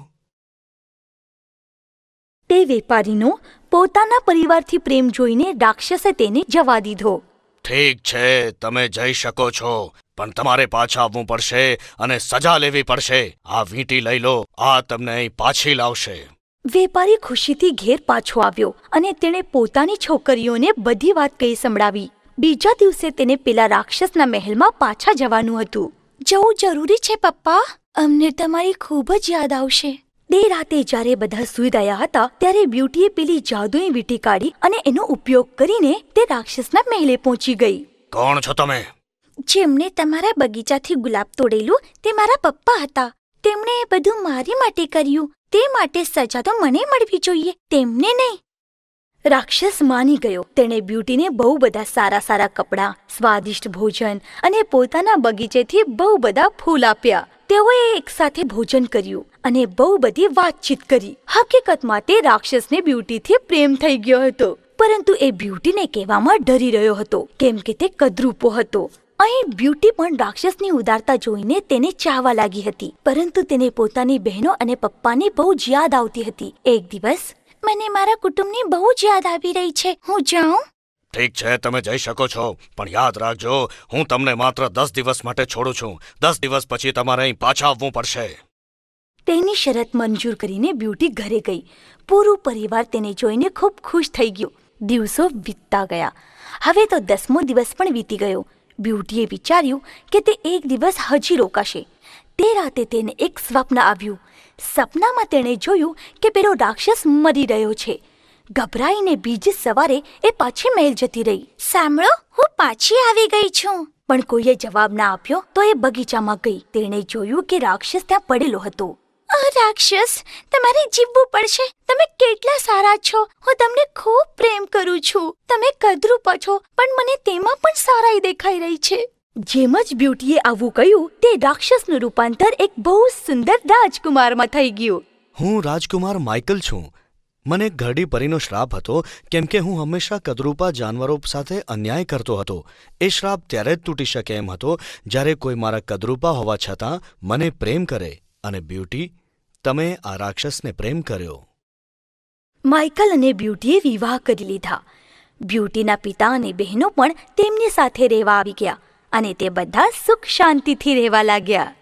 તે વેપારીનો પોતાના પરિવારથી પ્રેમ જોઈને રાક્ષસે તેને જવા દીધો ઠીક છે તમે જઈ શકો છો પણ તમારે પાછા આવવું પડશે અને સજા લેવી પડશે આ વીંટી લઈ લો આ તમને અહીં પાછી લાવશે વેપારી ખુશીથી ઘેર પાછો આવ્યો અને તેણે પોતાની છોકરીઓને બધી વાત કહી સંભળાવી બીજા દિવસે તેને પેલા રાક્ષસના મહેલમાં પાછા જવાનું હતું જવું જરૂરી છે પપ્પા અમને તમારી ખૂબ જ યાદ આવશે તે રાતે જ્યારે બધા સૂઈ ગયા હતા ત્યારે બ્યુટીએ પેલી જાદુઈ વીટી કાઢી અને એનો ઉપયોગ કરીને તે રાક્ષસના મહેલે પહોંચી ગઈ કોણ છો તમે જેમણે તમારા બગીચાથી ગુલાબ તોડેલું તે મારા પપ્પા હતા તેમણે એ બધું મારી માટે કર્યું તે માટે સજા તો મને મળવી જોઈએ તેમને નહીં રાક્ષસ માની ગયો તેણે બ્યુટીને બહુ બધા સારા સારા કપડાં સ્વાદિષ્ટ ભોજન અને પોતાના બગીચેથી બહુ બધા ફૂલ આપ્યા તેઓએ એકસાથે ભોજન કર્યું અને બહુ બધી વાતચીત કરી હકીકતમાં તે રાક્ષસને બ્યુટીથી પ્રેમ થઈ ગયો હતો પરંતુ એ બ્યુટીને કહેવામાં ડરી રહ્યો હતો કેમ કે તે કદરૂપો હતો અહીં બ્યુટી પણ રાક્ષસની ઉદારતા જોઈને તેને ચાહવા લાગી હતી પરંતુ તેને પોતાની બહેનો અને પપ્પાની બહુ જ યાદ આવતી હતી એક દિવસ મને મારા કુટુંબની બહુ જ યાદ આવી રહી છે હું જાઉં ઠીક છે તમે જઈ શકો છો પણ યાદ રાખજો હું તમને માત્ર દસ દિવસ માટે છોડું છું દસ દિવસ પછી તમારે અહીં પાછા આવવું પડશે તેની શરત મંજૂર કરીને બ્યુટી ઘરે ગઈ પૂરું પરિવાર તેને જોઈને ખૂબ ખુશ થઈ ગયો દિવસો વીતતા ગયા હવે તો દસમો દિવસ પણ વીતી ગયો બ્યુટીએ વિચાર્યું કે તે એક દિવસ હજી રોકાશે તે રાતે તેને એક સ્વપ્ન આવ્યું સપનામાં તેણે જોયું કે પેલો રાક્ષસ મરી રહ્યો છે ગભરાઈને બીજી સવારે એ પાછી મહેલ જતી રહી સાંભળો હું પાછી આવી ગઈ છું પણ કોઈએ જવાબ ના આપ્યો તો એ બગીચામાં ગઈ તેણે જોયું કે રાક્ષસ ત્યાં પડેલો હતો રાક્ષસ તમારે જીવવું પડશે તમે કેટલા સારા છો હું તમને ખૂબ પ્રેમ કરું છું તમે કદરૂપ છો પણ મને તેમાં પણ સારાઈ દેખાઈ રહી છે જેમ જ બ્યુટીએ આવું કહ્યું તે રાક્ષસનું રૂપાંતર એક બહુ સુંદર રાજકુમારમાં થઈ ગયું હું રાજકુમાર માઇકલ છું મને ઘરડી પરીનો શ્રાપ હતો કેમ કે હું હંમેશા કદરૂપા જાનવરો સાથે અન્યાય કરતો હતો એ શ્રાપ ત્યારે જ તૂટી શકે એમ હતો જ્યારે કોઈ મારા કદરૂપા હોવા છતાં મને પ્રેમ કરે અને બ્યુટી તમે આ રાક્ષસને પ્રેમ કર્યો માઇકલ અને બ્યુટીએ વિવાહ કરી લીધા બ્યુટીના પિતા અને બહેનો પણ તેમની સાથે રહેવા આવી ગયા અને તે બધા સુખ શાંતિથી રહેવા લાગ્યા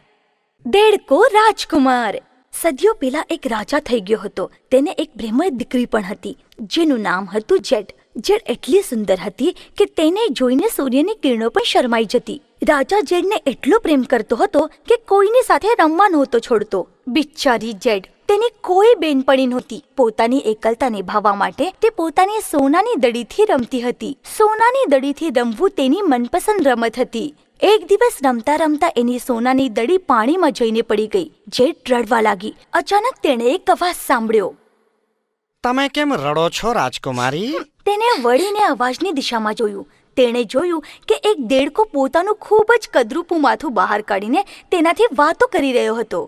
દેડકો રાજકુમાર સદીઓ પહેલા એક રાજા થઈ ગયો હતો તેને એક બ્રહ્મણ દીકરી પણ હતી જેનું નામ હતું જેટ જેટ એટલી સુંદર હતી કે તેને જોઈને સૂર્યની કિરણો પણ શરમાઈ જતી રાજા જેડને એટલો પ્રેમ કરતો હતો કે કોઈની સાથે રમવા નહોતો છોડતો બિચારી જેડ તેની કોઈ બેનપણી નહોતી પોતાની એકલતા નિભાવવા માટે તે પોતાની સોનાની દડીથી રમતી હતી સોનાની દડીથી રમવું તેની મનપસંદ રમત હતી એક દિવસ રમતા રમતા એની સોનાની દડી પાણીમાં જઈને પડી ગઈ જેડ રડવા લાગી અચાનક તેણે એક અવાજ સાંભળ્યો તમે કેમ રડો છો રાજકુમારી તેને વળીને અવાજની દિશામાં જોયું તેણે જોયું કે એક દેડકો પોતાનું ખૂબ જ કદરૂપું માથું બહાર કાઢીને તેનાથી વાતો કરી રહ્યો હતો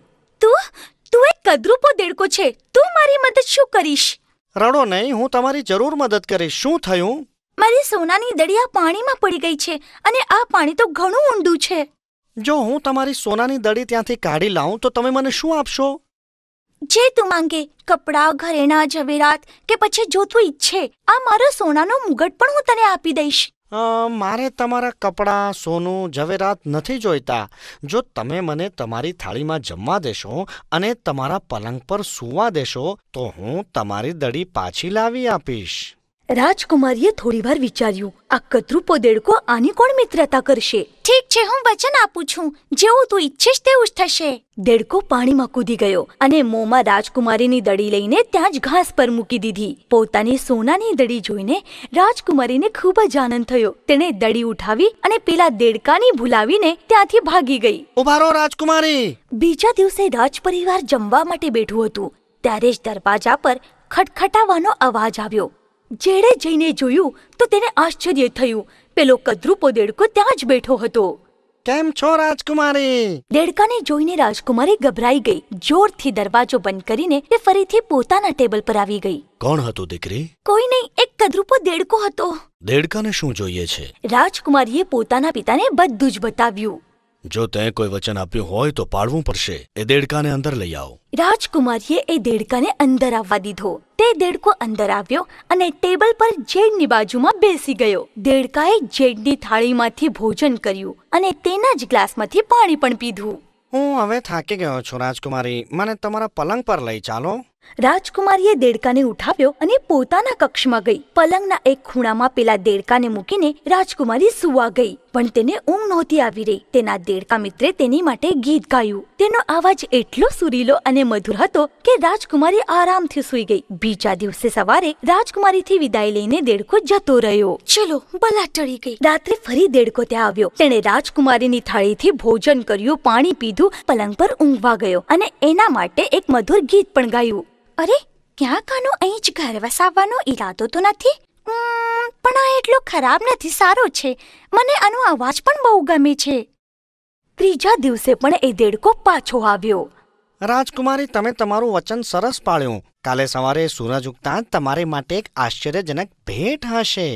તું તું એક કદરૂપો દેડકો છે તું મારી મદદ શું કરીશ રડો નહીં હું તમારી જરૂર મદદ કરીશ શું થયું મારી સોનાની દડિયા પાણીમાં પડી ગઈ છે અને આ પાણી તો ઘણું ઊંડું છે જો હું તમારી સોનાની દડી ત્યાંથી કાઢી લાવું તો તમે મને શું આપશો જે તું માંગે કપડાં ઘરેણાં ઝવેરાત કે પછી જો તું ઈચ્છે આ મારો સોનાનો મુગટ પણ હું તને આપી દઈશ મારે તમારા કપડાં સોનું ઝવેરાત નથી જોઈતા જો તમે મને તમારી થાળીમાં જમવા દેશો અને તમારા પલંગ પર સૂવા દેશો તો હું તમારી દડી પાછી લાવી આપીશ રાજકુમારીએ થોડીવાર વિચાર્યું આ કતરૂપો દેડકો આની કોણ મિત્રતા કરશે ઠીક છે હું વચન આપું છું જેવું તું ઈચ્છીશ તેવું જ થશે દેડકો પાણીમાં કૂદી ગયો અને મોંમાં રાજકુમારીની દડી લઈને ત્યાં જ ઘાસ પર મૂકી દીધી પોતાની સોનાની દડી જોઈને રાજકુમારીને ખૂબ જ આનંદ થયો તેણે દડી ઉઠાવી અને પેલા દેડકાની ભૂલાવીને ત્યાંથી ભાગી ગઈ ઉભારો રાજકુમારી બીજા દિવસે રાજપરિવાર જમવા માટે બેઠું હતું ત્યારે જ દરવાજા પર ખટખટાવાનો અવાજ આવ્યો જેણે જઈને જોયું તો તેને આશ્ચર્ય થયું પેલો કદરૂપો દેડકો ત્યાં જ બેઠો હતો કેમ છો રાજકુમારી દેડકાને જોઈને રાજકુમારી ગભરાઈ ગઈ જોરથી દરવાજો બંધ કરીને તે ફરીથી પોતાના ટેબલ પર આવી ગઈ કોણ હતું દીકરી કોઈ નહીં એક કદરૂપો દેડકો હતો દેડકાને શું જોઈએ છે રાજકુમારીએ પોતાના પિતાને બધું જ બતાવ્યું જો તે કોઈ વચન આપ્યું હોય તો પાડવું પડશે એ દેડકાને અંદર લઈ આવો રાજકુમારીએ એ દેડકાને અંદર આવવા દીધો તે દેડકો અંદર આવ્યો અને ટેબલ પર જેડની બાજુમાં બેસી ગયો દેડકાએ જેડની થાળીમાંથી ભોજન કર્યું અને તેના જ ગ્લાસમાંથી પાણી પણ પીધું હું હવે થાકી ગયો છું રાજકુમારી મને તમારા પલંગ પર લઈ ચાલો રાજકુમારીએ દેડકાને ઉઠાવ્યો અને પોતાના કક્ષમાં ગઈ પલંગના એક ખૂણામાં પેલા દેડકાને મૂકીને રાજકુમારી સુવા ગઈ પણ તેને ઊંઘ નહોતી આવી રહી તેના દેડકા મિત્રે તેની માટે ગીત ગાયું તેનો અવાજ એટલો સુરીલો અને મધુર હતો કે રાજકુમારી આરામથી સૂઈ ગઈ બીજા દિવસે સવારે રાજકુમારીથી વિદાય લઈને દેડકો જતો રહ્યો ચલો બલા ટળી ગઈ રાત્રે ફરી દેડકો ત્યાં આવ્યો તેણે રાજકુમારીની થાળીથી ભોજન કર્યું પાણી પીધું પલંગ પર ઊંઘવા ગયો અને એના માટે એક મધુર ગીત પણ ગાયું અરે ક્યાં કાનો અહીં જ ઘર વસાવવાનો ઈરાદો તો નથી પણ આ એટલો ખરાબ નથી સારો છે મને આનો અવાજ પણ બહુ ગમે છે ત્રીજા દિવસે પણ એ દેડકો પાછો આવ્યો રાજકુમારી તમે તમારું વચન સરસ પાળ્યું કાલે સવારે સૂરજ ઉગતા તમારે માટે એક આશ્ચર્યજનક ભેટ હશે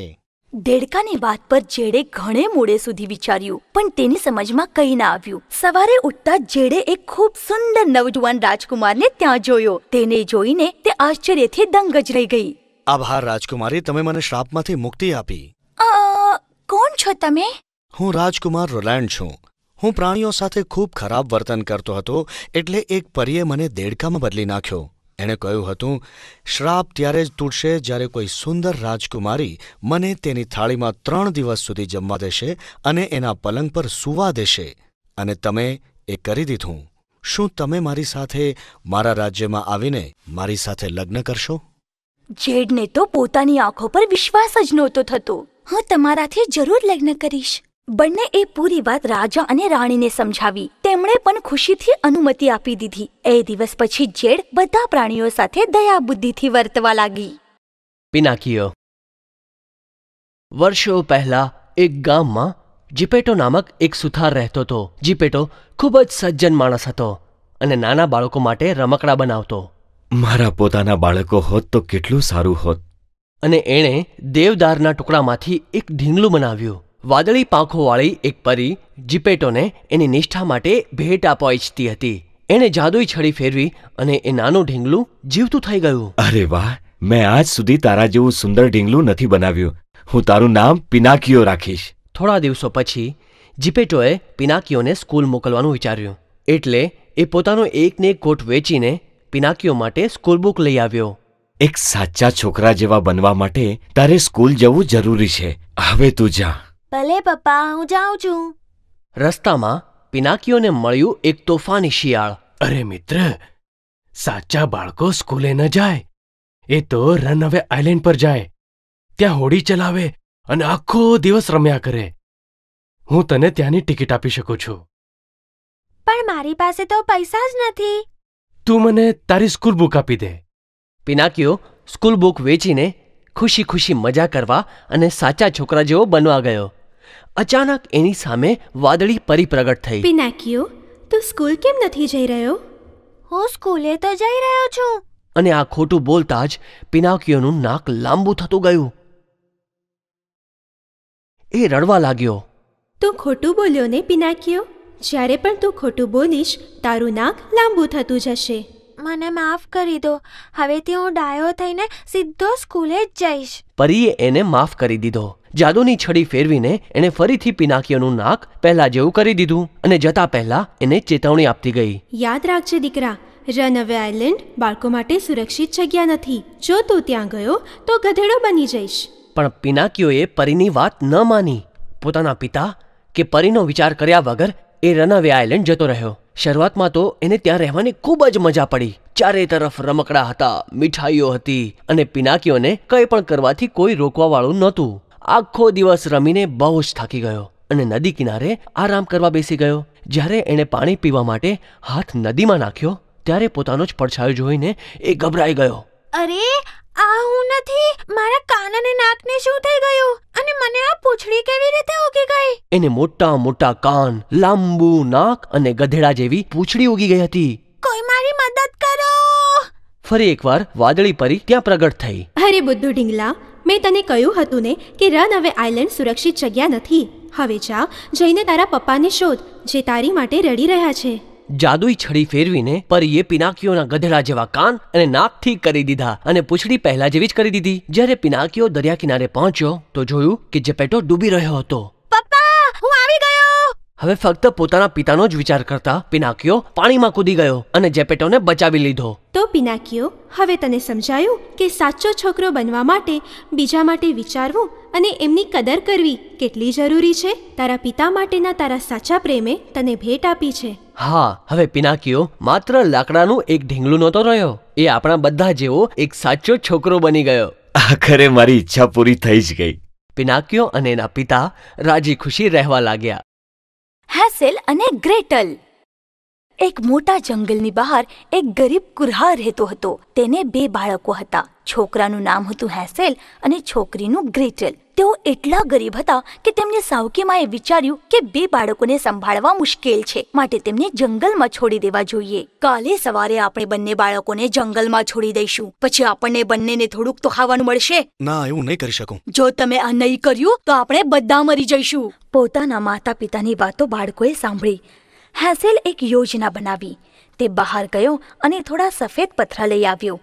દેડકાની વાત પર જેડે ઘણે મોડે સુધી વિચાર્યું પણ તેની સમજમાં કંઈ ના આવ્યું સવારે ઉઠતા જેડે એક ખૂબ સુંદર નવજુવાન રાજકુમારને ત્યાં જોયો તેને જોઈને તે આશ્ચર્યથી દંગ જ રહી ગઈ આભાર રાજકુમારી તમે મને શ્રાપમાંથી મુક્તિ આપી અ, કોણ છો તમે હું રાજકુમાર રોલેન્ડ છું હું પ્રાણીઓ સાથે ખૂબ ખરાબ વર્તન કરતો હતો એટલે એક પરીએ મને દેડકામાં બદલી નાખ્યો એણે કહ્યું હતું શ્રાપ ત્યારે જ તૂટશે જ્યારે કોઈ સુંદર રાજકુમારી મને તેની થાળીમાં ત્રણ દિવસ સુધી જમવા દેશે અને એના પલંગ પર સૂવા દેશે અને તમે એ કરી દીધું શું તમે મારી સાથે મારા રાજ્યમાં આવીને મારી સાથે લગ્ન કરશો જેડને તો પોતાની આંખો પર વિશ્વાસ જ નહોતો થતો હું તમારાથી જરૂર લગ્ન કરીશ બંને એ પૂરી વાત રાજા અને રાણીને સમજાવી તેમણે પણ ખુશીથી અનુમતિ આપી દીધી એ દિવસ પછી જેડ બધા પ્રાણીઓ સાથે દયા બુદ્ધિથી વર્તવા લાગી પિનાકીઓ વર્ષો પહેલા એક ગામમાં જીપેટો નામક એક સુથાર રહેતો હતો જીપેટો ખૂબ જ સજ્જન માણસ હતો અને નાના બાળકો માટે રમકડા બનાવતો મારા પોતાના બાળકો હોત તો કેટલું સારું હોત અને એણે દેવદારના ટુકડામાંથી એક ઢીંગલું બનાવ્યું વાદળી પાંખોવાળી એક પરી જીપેટોને એની નિષ્ઠા માટે ભેટ આપવા ઈચ્છતી હતી એણે જાદુઈ છડી ફેરવી અને એ નાનું ઢીંગલું જીવતું થઈ ગયું અરે વાહ મેં આજ સુધી તારા જેવું સુંદર ઢીંગલું નથી બનાવ્યું હું તારું નામ પિનાકીઓ રાખીશ થોડા દિવસો પછી જીપેટોએ પિનાકીઓને સ્કૂલ મોકલવાનું વિચાર્યું એટલે એ પોતાનો એકને એક કોટ વેચીને પિનાકીઓ માટે સ્કૂલ બુક લઈ આવ્યો એક સાચા છોકરા જેવા બનવા માટે તારે સ્કૂલ જવું જરૂરી છે હવે તું જા ભલે પપ્પા હું જાઉં છું રસ્તામાં પિનાકીઓને મળ્યું એક તોફાની શિયાળ અરે મિત્ર સાચા બાળકો સ્કૂલે ન જાય એ તો રન હવે આઇલેન્ડ પર જાય ત્યાં હોડી ચલાવે અને આખો દિવસ રમ્યા કરે હું તને ત્યાંની ટિકિટ આપી શકું છું પણ મારી પાસે તો પૈસા જ નથી તું મને તારી સ્કૂલ બુક આપી દે પિનાકીઓ સ્કૂલ બુક વેચીને ખુશી ખુશી મજા કરવા અને સાચા છોકરા જેવો બનવા ગયો અચાનક એની સામે વાદળી પરી પ્રગટ થઈ પિનાકીઓ તું સ્કૂલ કેમ નથી જઈ રહ્યો હું સ્કૂલે તો જઈ રહ્યો છું અને આ ખોટું બોલતા જ પિનાકીઓનું નાક લાંબુ થતું ગયું એ રડવા લાગ્યો તું ખોટું બોલ્યો ને પિનાકીઓ જ્યારે પણ તું ખોટું બોલીશ તારું નાક લાંબુ થતું જશે મને માફ કરી દો હવેથી હું ડાયો થઈને સીધો સ્કૂલે જ જઈશ પરીએ એને માફ કરી દીધો જાદુની છડી ફેરવીને એણે ફરીથી પિનાકીઓનું નાક પહેલા જેવું કરી દીધું અને જતા પહેલા એને ચેતવણી આપતી ગઈ યાદ રાખજે દીકરા રનવે આઇલેન્ડ બાળકો માટે સુરક્ષિત જગ્યા નથી જો તું ત્યાં ગયો તો ગધેડો બની જઈશ પણ પિનાકીઓએ પરીની વાત ન માની પોતાના પિતા કે પરીનો વિચાર કર્યા વગર એ રનવે આઇલેન્ડ જતો રહ્યો શરૂઆતમાં તો એને ત્યાં રહેવાની ખૂબ જ મજા પડી ચારે તરફ રમકડા હતા મીઠાઈઓ હતી અને પિનાકીઓને કંઈ પણ કરવાથી કોઈ રોકવાવાળું નહોતું આખો દિવસ રમીને બહુ જ થાકી ગયો અને નદી કિનારે આરામ કરવા બેસી ગયો જ્યારે એણે પાણી પીવા માટે હાથ નદીમાં નાખ્યો ત્યારે પોતાનો જ પડછાયો જોઈને એ ગભરાઈ ગયો અરે આ હું નથી મારા કાન અને નાકને શું થઈ ગયું અને મને આ પૂંછડી કેવી રીતે ઉગી ગઈ એને મોટા મોટા કાન લાંબુ નાક અને ગધેડા જેવી પૂંછડી ઉગી ગઈ હતી કોઈ મારી મદદ કરો ફરી એકવાર વાદળી પરી ત્યાં પ્રગટ થઈ અરે બુદ્ધુ ઢીંગલા મેં તને કહ્યું હતું ને કે રન હવે આઇલેન્ડ સુરક્ષિત જગ્યા નથી હવે જા જઈને તારા પપ્પાને શોધ જે તારી માટે રડી રહ્યા છે જાદુઈ છડી ફેરવીને પરીએ પિનાકીઓના ગધડા જેવા કાન અને નાક ઠીક કરી દીધા અને પૂછડી પહેલા જેવી જ કરી દીધી જ્યારે પિનાકીઓ દરિયા કિનારે પહોંચ્યો તો જોયું કે જેપેટો ડૂબી રહ્યો હતો હવે ફક્ત પોતાના પિતાનો જ વિચાર કરતા પિનાકીઓ પાણીમાં કૂદી ગયો અને જેપેટોને બચાવી લીધો તો પિનાકીઓ હવે તને સમજાયું કે સાચો છોકરો બનવા માટે બીજા માટે વિચારવું અને એમની કદર કરવી કેટલી જરૂરી છે તારા પિતા માટેના તારા સાચા પ્રેમે તને ભેટ આપી છે હા હવે પિનાકીઓ માત્ર લાકડાનું એક ઢીંગલું નહોતો રહ્યો એ આપણા બધા જેવો એક સાચો છોકરો બની ગયો આખરે મારી ઈચ્છા પૂરી થઈ જ ગઈ પિનાકીઓ અને એના પિતા રાજી ખુશી રહેવા લાગ્યા હેસેલ અને ગ્રેટલ એક મોટા જંગલની બહાર એક ગરીબ કુરહાર રહેતો હતો તેને બે બાળકો હતા છોકરાનું નામ હતું હેસેલ અને છોકરીનું ગ્રેટેલ તેઓ એટલા ગરીબ હતા કે તેમને સાવકીમાએ વિચાર્યું કે બે બાળકોને સંભાળવા મુશ્કેલ છે માટે તેમને જંગલમાં છોડી દેવા જોઈએ કાલે સવારે આપણે બંને બાળકોને જંગલમાં છોડી દઈશું પછી આપણને બંનેને થોડુંક તો ખાવાનું મળશે ના એવું નહીં કરી શકું જો તમે આ નહીં કર્યું તો આપણે બધા મરી જઈશું પોતાના માતા પિતાની વાતો બાળકોએ સાંભળી હેઝેલ એક યોજના બનાવી તે બહાર ગયો અને થોડા સફેદ પથરા લઈ આવ્યો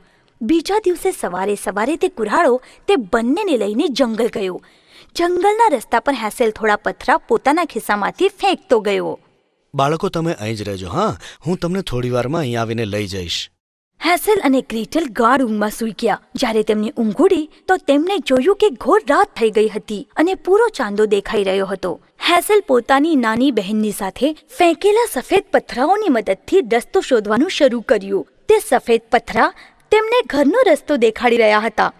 બીજા દિવસે સવારે સવારે તે કુરાડો તે બંનેને લઈને જંગલ ગયો જંગલના રસ્તા પર હેસેલ થોડા પથરા પોતાના ખિસ્સામાંથી ફેંકતો ગયો બાળકો તમે અહીં જ રહેજો હા હું તમને થોડી વારમાં અહીં આવીને લઈ જઈશ હેસેલ અને ગ્રેટેલ ગાઢ ઊંઘમાં સૂઈ ગયા જ્યારે તેમની ઊંઘ ઉડી તો તેમણે જોયું કે ઘોર રાત થઈ ગઈ હતી અને પૂરો ચાંદો દેખાઈ રહ્યો હતો હેસેલ પોતાની નાની બહેનની સાથે ફેંકેલા સફેદ પથરાઓની મદદથી રસ્તો શોધવાનું શરૂ કર્યું તે સફેદ પથરા તેમને ઘરનો રસ્તો દેખાડી રહ્યા હતા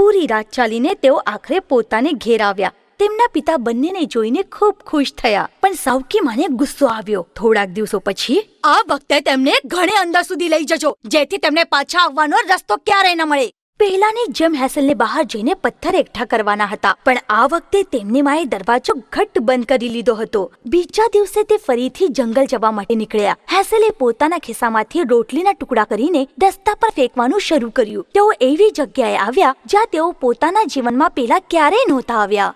પૂરી રાત ચાલીને તેઓ આખરે પોતાને ઘેર આવ્યા તેમના પિતા બંનેને જોઈને ખૂબ ખુશ થયા પણ સાવકી માને ગુસ્સો આવ્યો થોડાક દિવસો પછી આ વખતે તેમને ઘણે અંદર સુધી લઈ જજો જેથી તેમને પાછા આવવાનો રસ્તો ક્યારેય ન મળે પહેલાની જેમ હેસલને બહાર જઈને પથ્થર એકઠા કરવાના હતા પણ આ વખતે તેમની માએ દરવાજો ઘટ બંધ કરી લીધો હતો બીજા દિવસે તે ફરીથી જંગલ જવા માટે નીકળ્યા હેસલે પોતાના ખિસ્સામાંથી રોટલીના ટુકડા કરીને રસ્તા પર ફેંકવાનું શરૂ કર્યું તેઓ એવી જગ્યાએ આવ્યા જ્યાં તેઓ પોતાના જીવનમાં પહેલા ક્યારેય નહોતા આવ્યા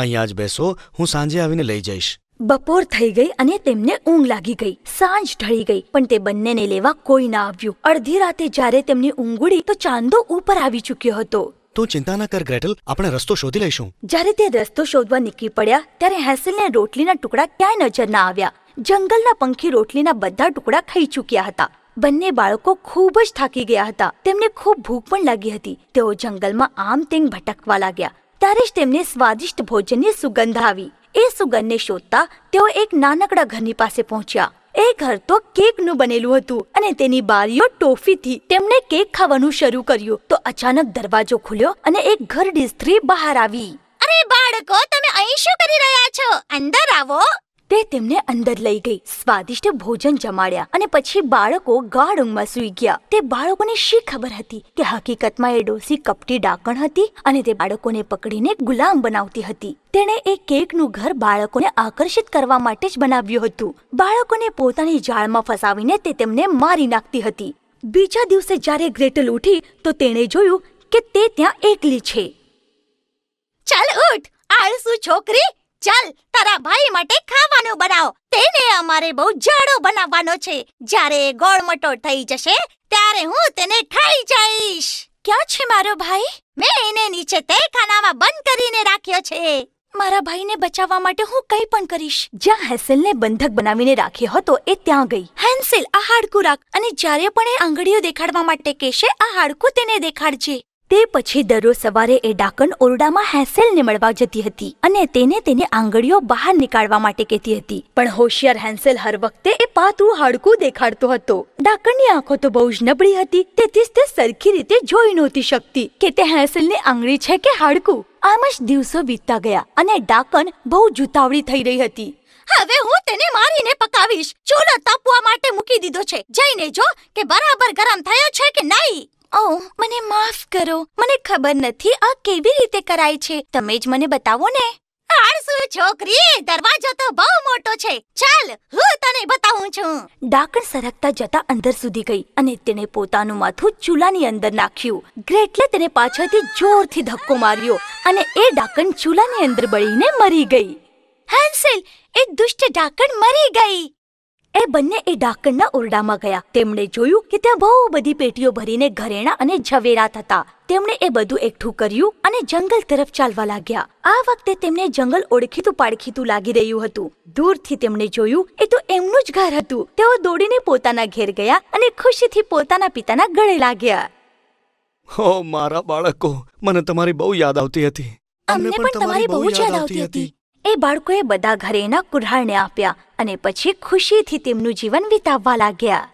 અહીંયા જ બેસો હું સાંજે આવીને લઈ જઈશ બપોર થઈ ગઈ અને તેમને ઊંઘ લાગી ગઈ સાંજ ઢળી ગઈ પણ તે બંનેને લેવા કોઈ ના આવ્યું અડધી રાતે જ્યારે તેમની ઊંઘ ઉડી તો ચાંદો ઉપર આવી ચૂક્યો હતો તું ચિંતા ના કર ગ્રેટલ આપણે રસ્તો શોધી લઈશું જ્યારે તે રસ્તો શોધવા નીકળી પડ્યા ત્યારે હેસલને રોટલીના ટુકડા ક્યાંય નજર ના આવ્યા જંગલના પંખી રોટલીના બધા ટુકડા ખાઈ ચૂક્યા હતા બંને બાળકો ખૂબ જ થાકી ગયા હતા તેમને ખૂબ ભૂખ પણ લાગી હતી તેઓ જંગલમાં આમ તેમ ભટકવા લાગ્યા ત્યારે જ તેમને સ્વાદિષ્ટ ભોજનની સુગંધ આવી એ સુગંધને શોધતા તેઓ એક નાનકડા ઘરની પાસે પહોંચ્યા એ ઘર તો કેકનું બનેલું હતું અને તેની બારીઓ ટોફીથી તેમણે કેક ખાવાનું શરૂ કર્યું તો અચાનક દરવાજો ખુલ્યો અને એક ઘરડી સ્ત્રી બહાર આવી અરે બાળકો તમે અહીં શું કરી રહ્યા છો અંદર આવો તે તેમને અંદર લઈ ગઈ સ્વાદિષ્ટ ભોજન જમાડ્યા અને પછી બાળકો ગાઢ ઊંઘમાં સૂઈ ગયા તે બાળકોને શી ખબર હતી કે હકીકતમાં એ ડોસી કપટી ડાકણ હતી અને તે બાળકોને પકડીને ગુલામ બનાવતી હતી તેણે એ કેકનું ઘર બાળકોને આકર્ષિત કરવા માટે જ બનાવ્યું હતું બાળકોને પોતાની જાળમાં ફસાવીને તે તેમને મારી નાખતી હતી બીજા દિવસે જ્યારે ગ્રેટલ ઉઠી તો તેણે જોયું કે તે ત્યાં એકલી છે ચાલ ઉઠ આળસુ છોકરી ચાલ તારા ભાઈ માટે ખાવાનું બનાવ તેને અમારે બહુ જાડો બનાવવાનો છે જ્યારે ગોળમટો થઈ જશે ત્યારે હું તેને ખાઈ જઈશ ક્યાં છે મારો ભાઈ મેં એને નીચે તે ખાનામાં બંધ કરીને રાખ્યો છે મારા ભાઈને બચાવવા માટે હું કંઈ પણ કરીશ જ્યાં હેસેલને બંધક બનાવીને રાખ્યો હતો એ ત્યાં ગઈ હેન્સેલ આ હાડકું રાખ અને જ્યારે પણ એ આંગળીઓ દેખાડવા માટે કહેશે આ હાડકું તેને દેખાડજે તે પછી દરરોજ સવારે એ ડાકણ ઓરડામાં હેન્સેલને મળવા જતી હતી અને તેને તેને આંગળીઓ બહાર નીકાળવા માટે કહેતી હતી પણ હોશિયાર હેન્સેલ હર વખતે એ પાતળું હાડકું દેખાડતો હતો ડાકણની આંખો તો બહુ જ નબળી હતી તેથી જ તે સરખી રીતે જોઈ નહોતી શકતી કે તે હેન્સેલની આંગળી છે કે હાડકું આમ જ દિવસો વીતતા ગયા અને ડાકણ બહુ જૂતાવળી થઈ રહી હતી હવે હું તેને મારીને પકાવીશ ચૂલો તપવા માટે મૂકી દીધો છે જઈને જો કે બરાબર ગરમ થયો છે કે નહીં ઓહ મને માફ કરો મને ખબર નથી આ કેવી રીતે કરાય છે તમે જ મને બતાવો ને આળસુ છોકરી દરવાજો તો બહુ મોટો છે ચાલ હું તને બતાવું છું ડાકણ સરકતા જતા અંદર સુધી ગઈ અને તેણે પોતાનું માથું ચૂલાની અંદર નાખ્યું ગ્રેટલે તેને પાછળથી જોરથી ધક્કો માર્યો અને એ ડાકણ ચૂલાની અંદર બળીને મરી ગઈ હેન્સેલ એ દુષ્ટ ડાકણ મરી ગઈ એ બંને એ ડાકણના ઓરડામાં ગયા તેમણે જોયું કે ત્યાં બહુ બધી પેટીઓ ભરીને ઘરેણા અને ઝવેરાત થતા તેમણે એ બધું એકઠું કર્યું અને જંગલ તરફ ચાલવા લાગ્યા આ વખતે તેમને જંગલ ઓળખીતું પાડખીતું લાગી રહ્યું હતું દૂરથી તેમણે જોયું એ તો એમનું જ ઘર હતું તેઓ દોડીને પોતાના ઘેર ગયા અને ખુશીથી પોતાના પિતાના ગળે લાગ્યા હો મારા બાળકો મને તમારી બહુ યાદ આવતી હતી અમને પણ તમારી બહુ યાદ આવતી હતી એ બાળકોએ બધા ઘરેના કુઢાળને આપ્યા અને પછી ખુશીથી તેમનું જીવન વિતાવવા લાગ્યા